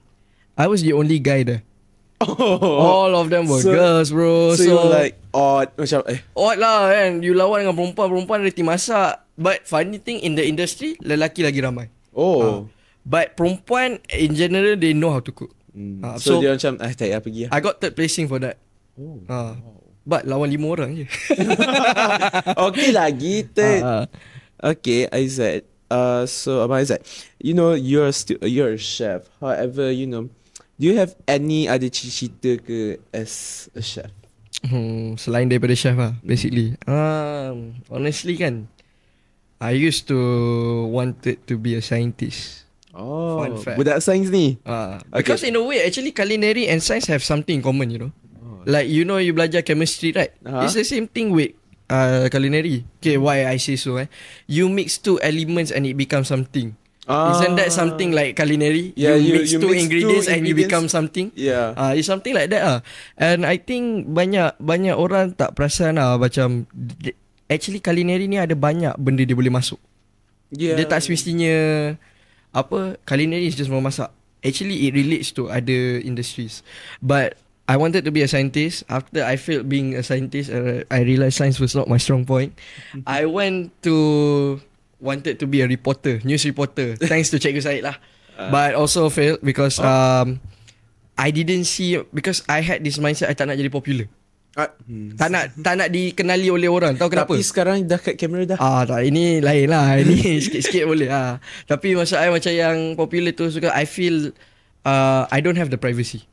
Speaker 2: I was the only guy there
Speaker 1: Oh. All of them were so, girls bro So, so you like odd Macam eh Odd
Speaker 2: lah kan You lawan dengan perempuan-perempuan dari tim masak But funny thing in the industry Lelaki lagi ramai Oh uh, But perempuan in general They know how to cook mm. uh, so, so dia
Speaker 1: macam Eh tak payah pergi lah I got
Speaker 2: third placing for that Oh uh, But lawan lima orang je
Speaker 1: Okay lagi. gitu uh, Okay Aizat uh, So Abang Aizat You know you're, stu- you're a chef However you know Do you have any other cerita ke as a chef?
Speaker 2: Hmm, selain daripada chef lah, basically. Um, honestly kan, I used to wanted to be a scientist. Oh, Fun fact. budak sains ni? Uh, because in a way, actually culinary and science have something in common, you know. Oh. Like, you know you belajar chemistry, right? Uh-huh. It's the same thing with uh, culinary. Okay, why I say so eh. You mix two elements and it becomes something. Uh, Isn't that ah. something like culinary? Yeah, you, you mix you two ingredients two and ingredients. you become something. Yeah. Uh, it's something like that. Ah. And I think banyak banyak orang tak perasan uh, macam actually culinary ni ada banyak benda dia boleh masuk. Yeah. Dia tak semestinya apa culinary is just memasak. Actually it relates to other industries. But I wanted to be a scientist. After I failed being a scientist, uh, I realized science was not my strong point. I went to wanted to be a reporter, news reporter. thanks to Cikgu Said lah. Uh, But also failed because oh. um, I didn't see because I had this mindset I tak nak jadi popular. Uh, hmm. Tak nak tak nak dikenali oleh orang. Tahu kenapa? Tapi sekarang dah kat kamera dah. Ah tak ini lain lah. Ini sikit-sikit boleh lah. Tapi masa I macam yang popular tu suka I feel uh, I don't have the privacy.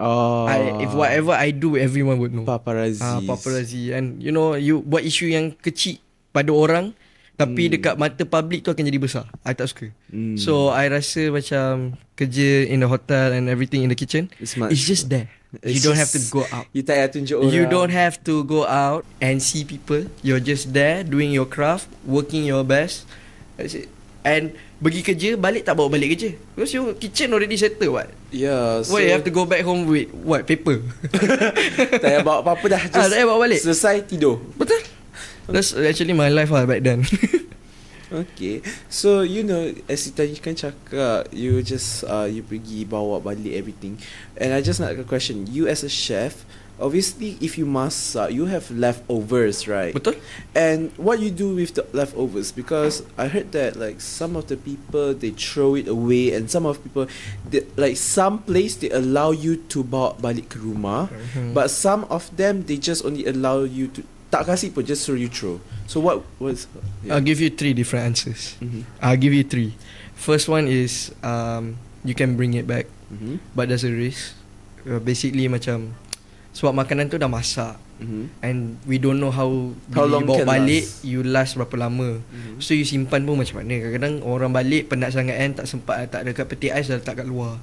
Speaker 2: Oh. I, if whatever I do everyone would know. Paparazzi. Ah paparazzi and you know you buat isu yang kecil pada orang tapi hmm. dekat mata public tu akan jadi besar. I tak suka. Hmm. So I rasa macam kerja in the hotel and everything in the kitchen it's, much it's just there. It's you don't have to go out. You tak payah tunjuk orang. You don't have to go out and see people. You're just there doing your craft, working your best. That's it. And pergi kerja balik tak bawa balik kerja. Because your kitchen already settle what?
Speaker 1: Yeah, so Why you have to
Speaker 2: go back home with what? Paper.
Speaker 1: tak payah bawa apa-apa dah. Just ah, tak payah bawa balik. Selesai tidur. Betul.
Speaker 2: That's actually my life lah back then.
Speaker 1: Okay So you know As you tadi kan cakap You just uh, You pergi bawa balik everything And I just nak a question You as a chef Obviously if you masak You have leftovers right Betul And what you do with the leftovers Because I heard that like Some of the people They throw it away And some of people they, Like some place They allow you to bawa balik ke rumah mm-hmm. But some of them They just only allow you to tak kasih pun just you throw. So what was? Yeah. I'll
Speaker 2: give you three different answers. Mm-hmm. I'll give you three. First one is um, you can bring it back, mm-hmm. but there's a risk. Uh, basically macam sebab makanan tu dah masak mm-hmm. and we don't know how how long bawa can balik last? you last berapa lama mm-hmm. so you simpan pun macam mana kadang-kadang orang balik penat sangat kan tak sempat tak ada kat peti ais dah letak kat luar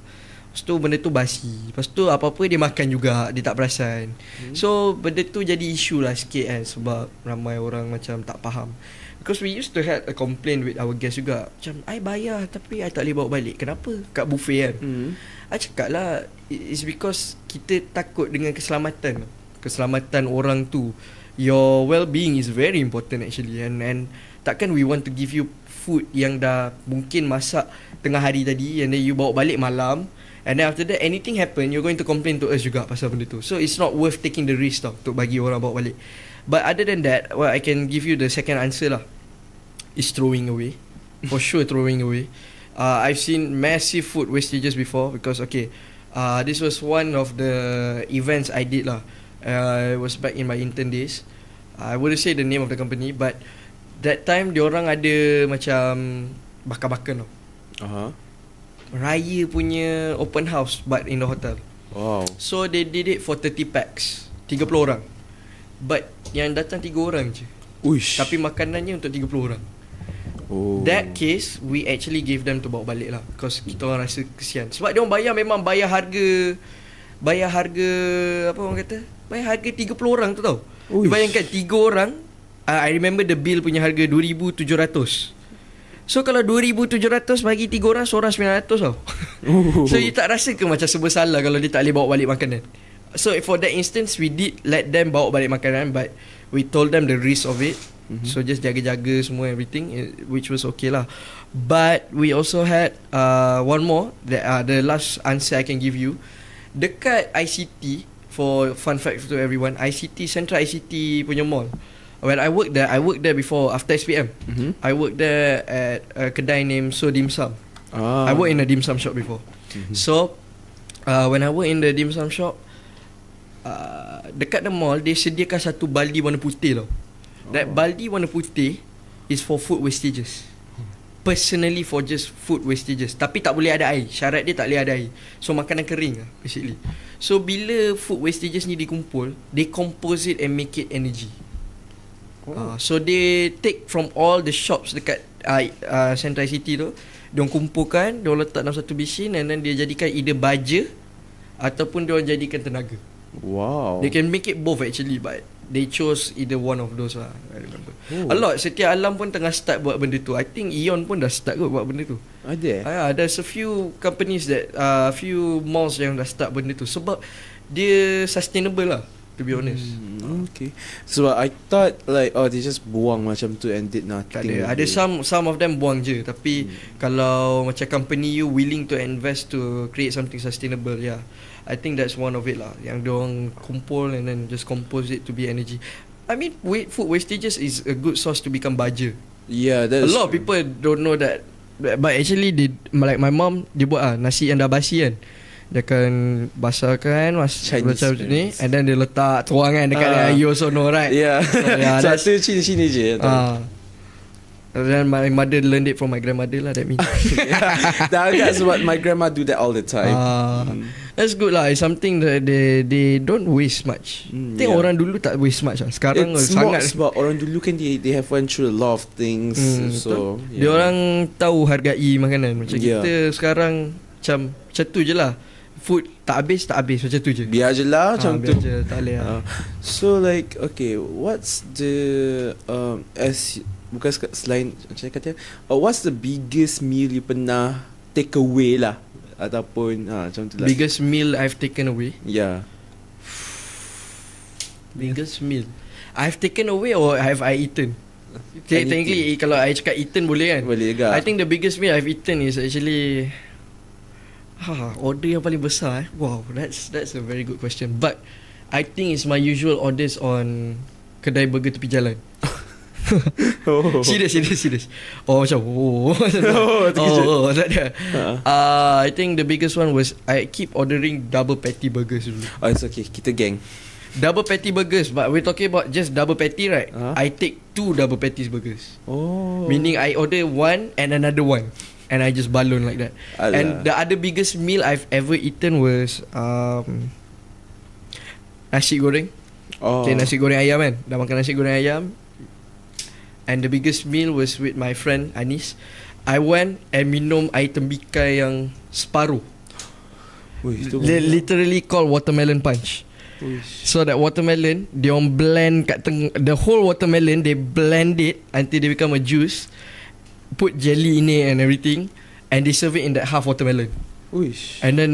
Speaker 2: Lepas tu benda tu basi Lepas tu apa-apa dia makan juga Dia tak perasan hmm. So benda tu jadi isu lah sikit kan Sebab ramai orang macam tak faham Because we used to have a complaint with our guest juga Macam I bayar tapi I tak boleh bawa balik Kenapa? Kat buffet kan hmm. I cakap lah It's because kita takut dengan keselamatan Keselamatan orang tu Your well-being is very important actually and, and takkan we want to give you food yang dah mungkin masak tengah hari tadi And then you bawa balik malam And then after that Anything happen You're going to complain to us juga Pasal benda tu So it's not worth taking the risk tau Untuk bagi orang bawa balik But other than that Well I can give you the second answer lah Is throwing away For sure throwing away uh, I've seen massive food wastages before Because okay uh, This was one of the events I did lah uh, It was back in my intern days I wouldn't say the name of the company But That time diorang ada macam Bakar-bakar tau uh-huh raya punya open house but in the hotel. Wow. So they did it for 30 packs. 30 orang. But yang datang 3 orang je. Uish. Tapi makanannya untuk 30 orang.
Speaker 1: Oh. That
Speaker 2: case we actually give them to bawa balik lah Cause kita orang rasa kesian Sebab dia orang bayar memang bayar harga Bayar harga apa orang kata Bayar harga 30 orang tu tau Bayangkan 3 orang uh, I remember the bill punya harga 2,700 So kalau 2700 bagi 3 orang seorang 900 tau. so you tak rasa ke macam sebuah salah kalau dia tak boleh bawa balik makanan. So for that instance we did let them bawa balik makanan but we told them the risk of it. Mm-hmm. So just jaga-jaga semua everything eh, which was okay lah. But we also had uh, one more that uh, the last answer I can give you. Dekat ICT for fun fact to everyone, ICT Central ICT punya mall when I worked there, I worked there before after SPM. Mm-hmm. I worked there at a kedai named So Dim Sum. Ah. I worked in a dim sum shop before. Mm-hmm. So, uh, when I worked in the dim sum shop, uh, dekat the mall, they sediakan satu baldi warna putih lah. Oh. That baldi warna putih is for food wastages. Hmm. Personally for just food wastages. Tapi tak boleh ada air. Syarat dia tak boleh ada air. So, makanan kering lah basically. So, bila food wastages ni dikumpul, they compose it and make it energy. Ah, so they take from all the shops dekat uh, uh, Central City tu dia kumpulkan dia letak dalam satu bisin, and then dia jadikan either baja ataupun dia jadikan tenaga
Speaker 1: wow they can
Speaker 2: make it both actually but they chose either one of those lah i remember oh. a lot setiap alam pun tengah start buat benda tu i think Ion pun dah start kot buat benda tu ada eh ada there's a few companies that a uh, few malls yang dah start benda tu sebab dia sustainable lah To be honest hmm, Okay
Speaker 1: So uh, I thought like Oh they just buang macam tu And did nothing Tak ada really. Ada some
Speaker 2: some of them buang je Tapi hmm. Kalau macam company you Willing to invest To create something sustainable Yeah I think that's one of it lah Yang diorang kumpul And then just compose it To be energy I mean wait, Food wastages is A good source to become baja
Speaker 1: Yeah that's A lot true. of
Speaker 2: people don't know that But actually they, Like my mom Dia buat ah Nasi yang dah basi kan dia akan kan macam macam ni and then dia letak tuangan dekat uh, ah. you also know right yeah. So, yeah
Speaker 1: satu sini sini je uh,
Speaker 2: then my mother learned it from my grandmother lah that means
Speaker 1: yeah. that's what my grandma do that all the time
Speaker 2: uh, mm.
Speaker 1: that's good lah it's something
Speaker 2: that they they don't waste much mm, tengok yeah. orang dulu tak waste much lah. sekarang it's sangat more, sebab
Speaker 1: orang dulu kan they, they have went through a lot of things mm, so yeah. orang tahu hargai
Speaker 2: makanan macam yeah. kita sekarang macam macam tu je lah food tak habis tak habis macam
Speaker 1: tu je biar je lah macam ha, tu je tak boleh lah. Ah. so like okay what's the um, as bukan selain macam ni kata uh, what's the biggest meal you pernah take away lah ataupun ha, macam tu lah
Speaker 2: biggest meal I've taken away yeah
Speaker 1: biggest meal I've taken away or
Speaker 2: have I eaten Okay, technically, kalau I cakap eaten boleh kan? Boleh juga. I think the biggest meal I've eaten is actually Ha, order yang paling besar eh. Wow, that's that's a very good question. But I think it's my usual orders on kedai burger tepi jalan. oh. serious, serious, serious. Oh, macam oh. Oh, oh, oh, oh, oh that dia. Uh. Uh-huh. Uh, I think the biggest one was I keep ordering double patty burgers dulu. Oh, it's okay. Kita gang. Double patty burgers But we're talking about Just double patty right huh I take two double patties burgers
Speaker 1: Oh Meaning
Speaker 2: I order one And another one and I just balloon like that. Alah. And the other biggest meal I've ever eaten was um, nasi goreng. Oh. Okay, nasi goreng ayam kan. Dah makan nasi goreng ayam. And the biggest meal was with my friend Anis. I went and minum air tembikai yang separuh.
Speaker 1: L-
Speaker 2: literally call watermelon punch. Uish. So that watermelon, they on blend kat teng- the whole watermelon they blend it until they become a juice put jelly in it and everything and they serve it in that half watermelon. Uish. And then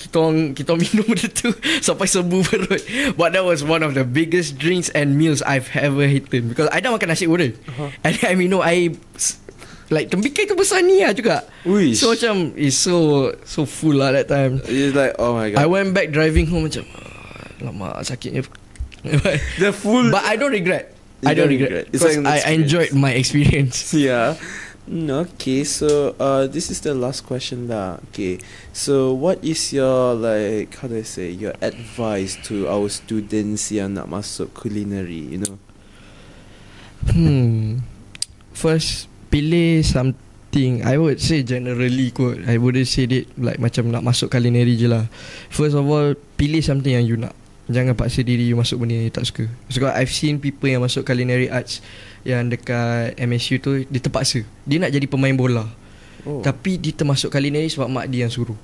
Speaker 2: kita orang kita minum benda tu sampai sembu perut. But that was one of the biggest drinks and meals I've ever eaten because I don't makan nasi goreng. Uh-huh. And I mean, no, I like tembikai tu besar ni lah juga. Uish. So macam it's so so full lah that time. It's like oh my god. I went back driving home macam ah, lama sakitnya. the full. But I don't regret. I don't, regret. regret. like I, I enjoyed my
Speaker 1: experience. Yeah okay so uh this is the last question lah. okay so what is your like how do i say your advice to our students yang nak masuk culinary you know
Speaker 2: hmm first pilih something i would say generally kot i wouldn't say that like macam nak masuk culinary je lah first of all pilih something yang you nak jangan paksa diri you masuk benda yang you tak suka sebab i've seen people yang masuk culinary arts yang dekat MSU tu dia terpaksa. Dia nak jadi pemain bola. Oh. Tapi dia termasuk ni sebab mak dia yang suruh.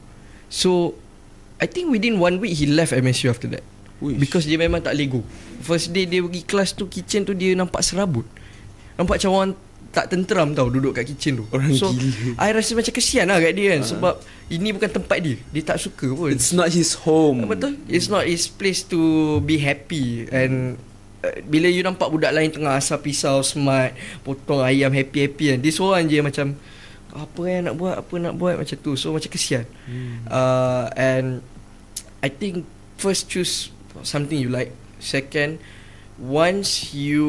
Speaker 2: So I think within one week he left MSU after that. Uish. Because dia memang tak lego. First day dia pergi kelas tu kitchen tu dia nampak serabut. Nampak macam orang tak tenteram tau duduk kat kitchen tu. Orang so, gila. I rasa macam kesian lah kat dia kan. uh Sebab ini bukan tempat dia. Dia tak suka pun. It's not his home. Betul. It's not his place to be happy. And bila you nampak budak lain tengah asal pisau smart potong ayam happy happy kan dia seorang je macam apa yang nak buat apa nak buat macam tu so macam kesian hmm. uh, and I think first choose something you like second once you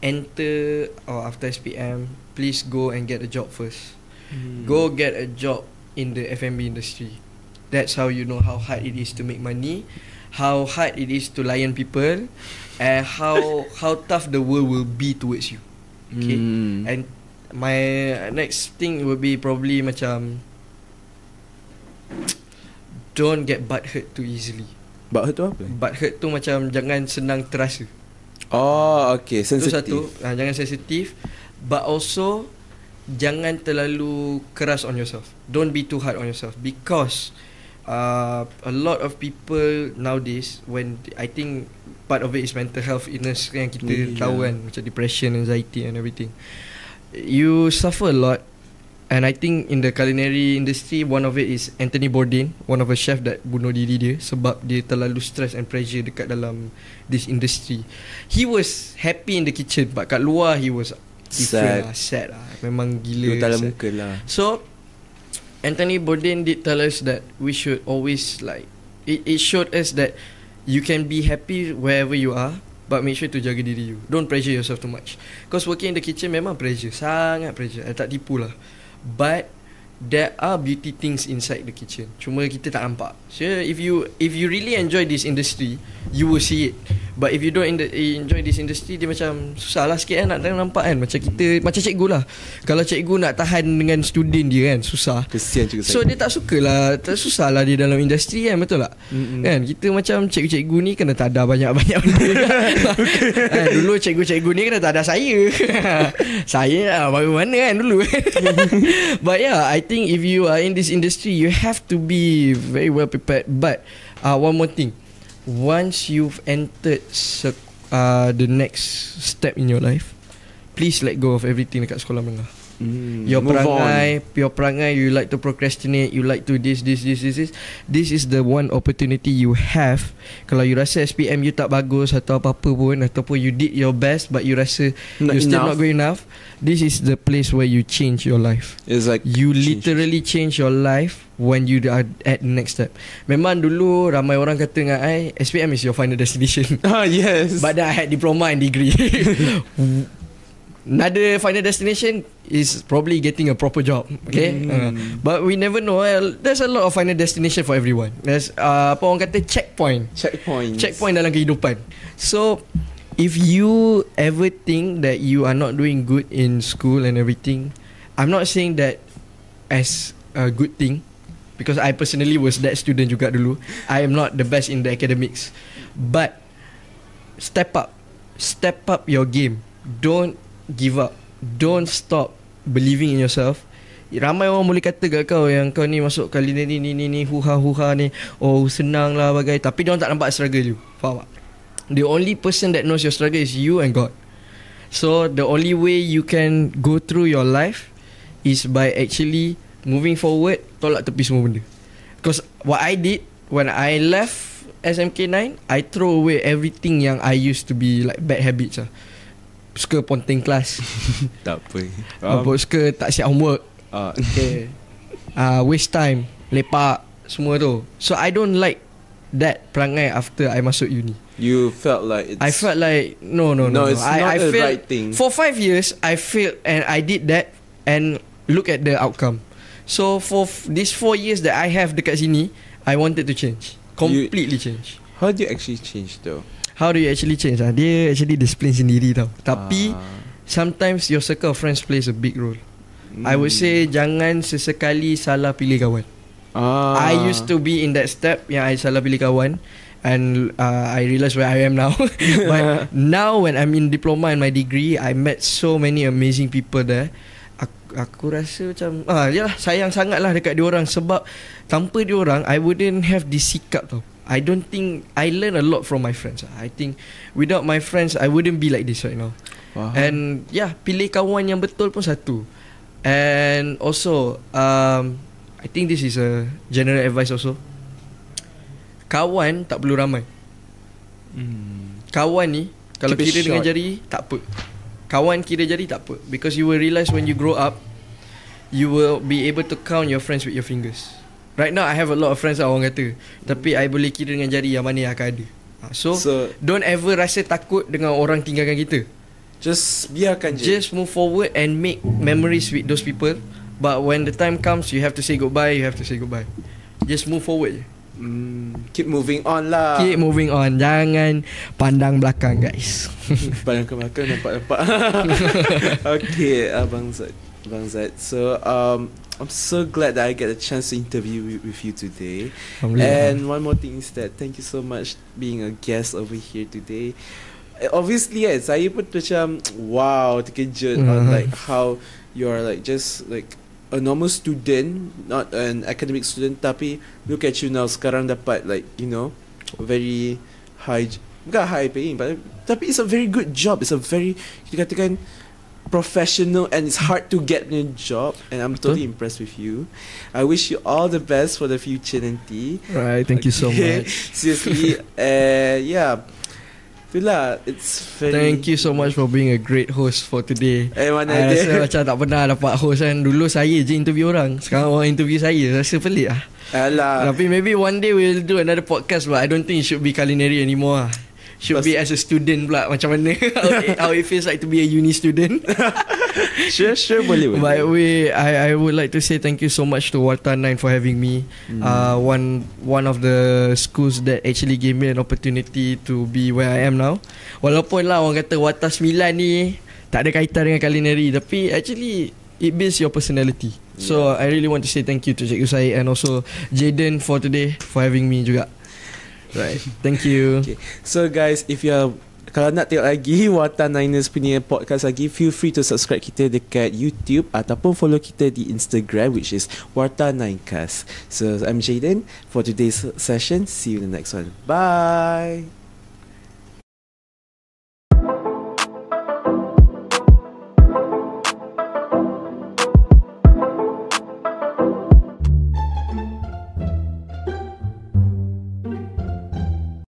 Speaker 2: enter or oh, after SPM please go and get a job first hmm. go get a job in the F&B industry that's how you know how hard it is to make money how hard it is to lion people and how how tough the world will be towards you. Okay. Mm. And my next thing will be probably macam don't get butt hurt too easily. Butt hurt tu apa? Butt hurt tu macam jangan senang terasa.
Speaker 1: Oh, okay. Sensitive.
Speaker 2: satu. Uh, jangan sensitif. But also, jangan terlalu keras on yourself. Don't be too hard on yourself. Because uh, a lot of people nowadays when I think part of it is mental health illness yang kita yeah. tahu kan macam depression, anxiety and everything. You suffer a lot and I think in the culinary industry one of it is Anthony Bourdain, one of a chef that bunuh diri dia sebab dia terlalu stress and pressure dekat dalam this industry. He was happy in the kitchen but kat luar he was sad, lah, sad lah. Memang gila. Dalam muka lah. So Anthony Bourdain did tell us that we should always like it. It showed us that you can be happy wherever you are, but make sure to jaga diri you. Don't pressure yourself too much. Cause working in the kitchen memang pressure, sangat pressure. I eh, tak tipu lah. But there are beauty things inside the kitchen cuma kita tak nampak so if you if you really enjoy this industry you will see it but if you don't in the, eh, enjoy this industry dia macam susahlah sikit kan nak tengok nampak kan macam kita macam cikgu lah kalau cikgu nak tahan dengan student dia kan susah kesian cikgu so dia tak sukalah tak susahlah dia dalam industri kan betul tak mm-hmm. kan kita macam cikgu-cikgu ni kena tak ada banyak-banyak benda
Speaker 1: kan? okay.
Speaker 2: kan? dulu cikgu-cikgu ni kena tak ada saya saya lah mana kan dulu but yeah I think if you are in this industry, you have to be very well prepared. But uh, one more thing, once you've entered sec- uh, the next step in your life, please let go of everything dekat sekolah menengah. Mm, your perangai on. Your perangai You like to procrastinate You like to this This this this This This is the one opportunity You have Kalau you rasa SPM you tak bagus Atau apa-apa pun Ataupun you did your best But you rasa not You still not good enough This is the place Where you change your life
Speaker 1: It's like You
Speaker 2: change. literally change your life When you are At next step Memang dulu Ramai orang kata dengan I SPM is your final destination Ah Yes But then I had diploma and degree another final destination is probably getting a proper job okay mm. uh, but we never know uh, there's a lot of final destination for everyone there's uh, apa orang kata checkpoint checkpoint checkpoint dalam kehidupan so if you ever think that you are not doing good in school and everything i'm not saying that as a good thing because i personally was that student juga dulu i am not the best in the academics but step up step up your game don't give up don't stop believing in yourself ramai orang boleh kata kat kau yang kau ni masuk kali ni ni ni ni, ni huha huha ni oh senang lah bagai tapi dia orang tak nampak struggle you faham tak the only person that knows your struggle is you and God so the only way you can go through your life is by actually moving forward tolak tepi semua benda because what I did when I left SMK9 I throw away everything yang I used to be like bad habits lah suka ponting kelas
Speaker 1: Tak apa Mabuk
Speaker 2: ke tak siap homework ah. Okay uh, Waste time Lepak Semua tu So I don't like That perangai after I masuk uni
Speaker 1: You felt like it's I felt like
Speaker 2: No no no No it's no. not I, the right thing For 5 years I failed And I did that And look at the outcome So for f- These 4 years that I have Dekat sini I wanted to change Completely you, change How do you actually change though? How do you actually change lah Dia actually Disiplin sendiri tau Tapi uh. Sometimes your circle of friends Plays a big role mm. I would hmm. say Jangan sesekali Salah pilih kawan Ah, I used to be in that step Yang I salah pilih kawan And uh, I realise where I am now But Now when I'm in diploma And my degree I met so many amazing people there Aku rasa macam ah, Yalah sayang sangat lah Dekat diorang Sebab Tanpa diorang I wouldn't have this sikap tau I don't think I learn a lot from my friends. I think without my friends, I wouldn't be like this right now. Wow. And yeah, pilih kawan yang betul pun satu. And also, um, I think this is a general advice also. Kawan tak perlu ramai. Hmm. Kawan ni kalau Keep kira dengan jari tak apa. Kawan kira jari tak apa because you will realise when you grow up, you will be able to count your friends with your fingers. Right now I have a lot of friends lah orang kata Tapi mm. I boleh kira dengan jari yang mana yang akan ada ah, So, so don't ever rasa takut dengan orang tinggalkan kita Just biarkan je Just move forward and make memories with those people But when the time comes you have to say goodbye You have to say goodbye Just move forward je Mm, keep moving on lah Keep moving on Jangan Pandang belakang guys Pandang ke belakang Nampak-nampak
Speaker 1: Okay Abang uh, Zaid Abang Zaid So um, I'm so glad that I get a chance To interview with you today And one more thing is that Thank you so much Being a guest over here today eh, Obviously yeah Saya pun macam Wow Terkejut mm-hmm. On like how You are like Just like a normal student, not an academic student tapi look at you now sekarang dapat like you know very high bukan high paying but tapi it's a very good job. It's a very kita katakan professional and it's hard to get a job and I'm totally impressed with you. I wish you all the best for the future nanti. Right, thank okay. you so much. Seriously, uh, yeah. Itulah It's very Thank
Speaker 2: you so much For being a great host For today Eh mana I ah, dia? rasa macam tak pernah Dapat host kan Dulu saya je interview orang Sekarang orang interview saya Rasa pelik lah Alah Tapi maybe one day We'll do another podcast But I don't think It should be culinary anymore lah. Should Plus, be as a student pula Macam mana how, it, how it feels like To be a uni student Sure sure boleh By the way I, I would like to say Thank you so much To Warta 9 For having me mm. uh, One one of the schools That actually gave me An opportunity To be where I am now Walaupun lah Orang kata Warta 9 ni Tak ada kaitan dengan culinary Tapi actually It builds your personality So yes. I really want to say Thank you to Cikgu Syed And also Jaden for today For having me juga Right.
Speaker 1: Thank you. Okay. So guys, if you are kalau nak tengok lagi Watan Niners punya podcast lagi, feel free to subscribe kita dekat YouTube ataupun follow kita di Instagram which is Watan Ninecast. So I'm Jaden for today's session. See you in the next one. Bye.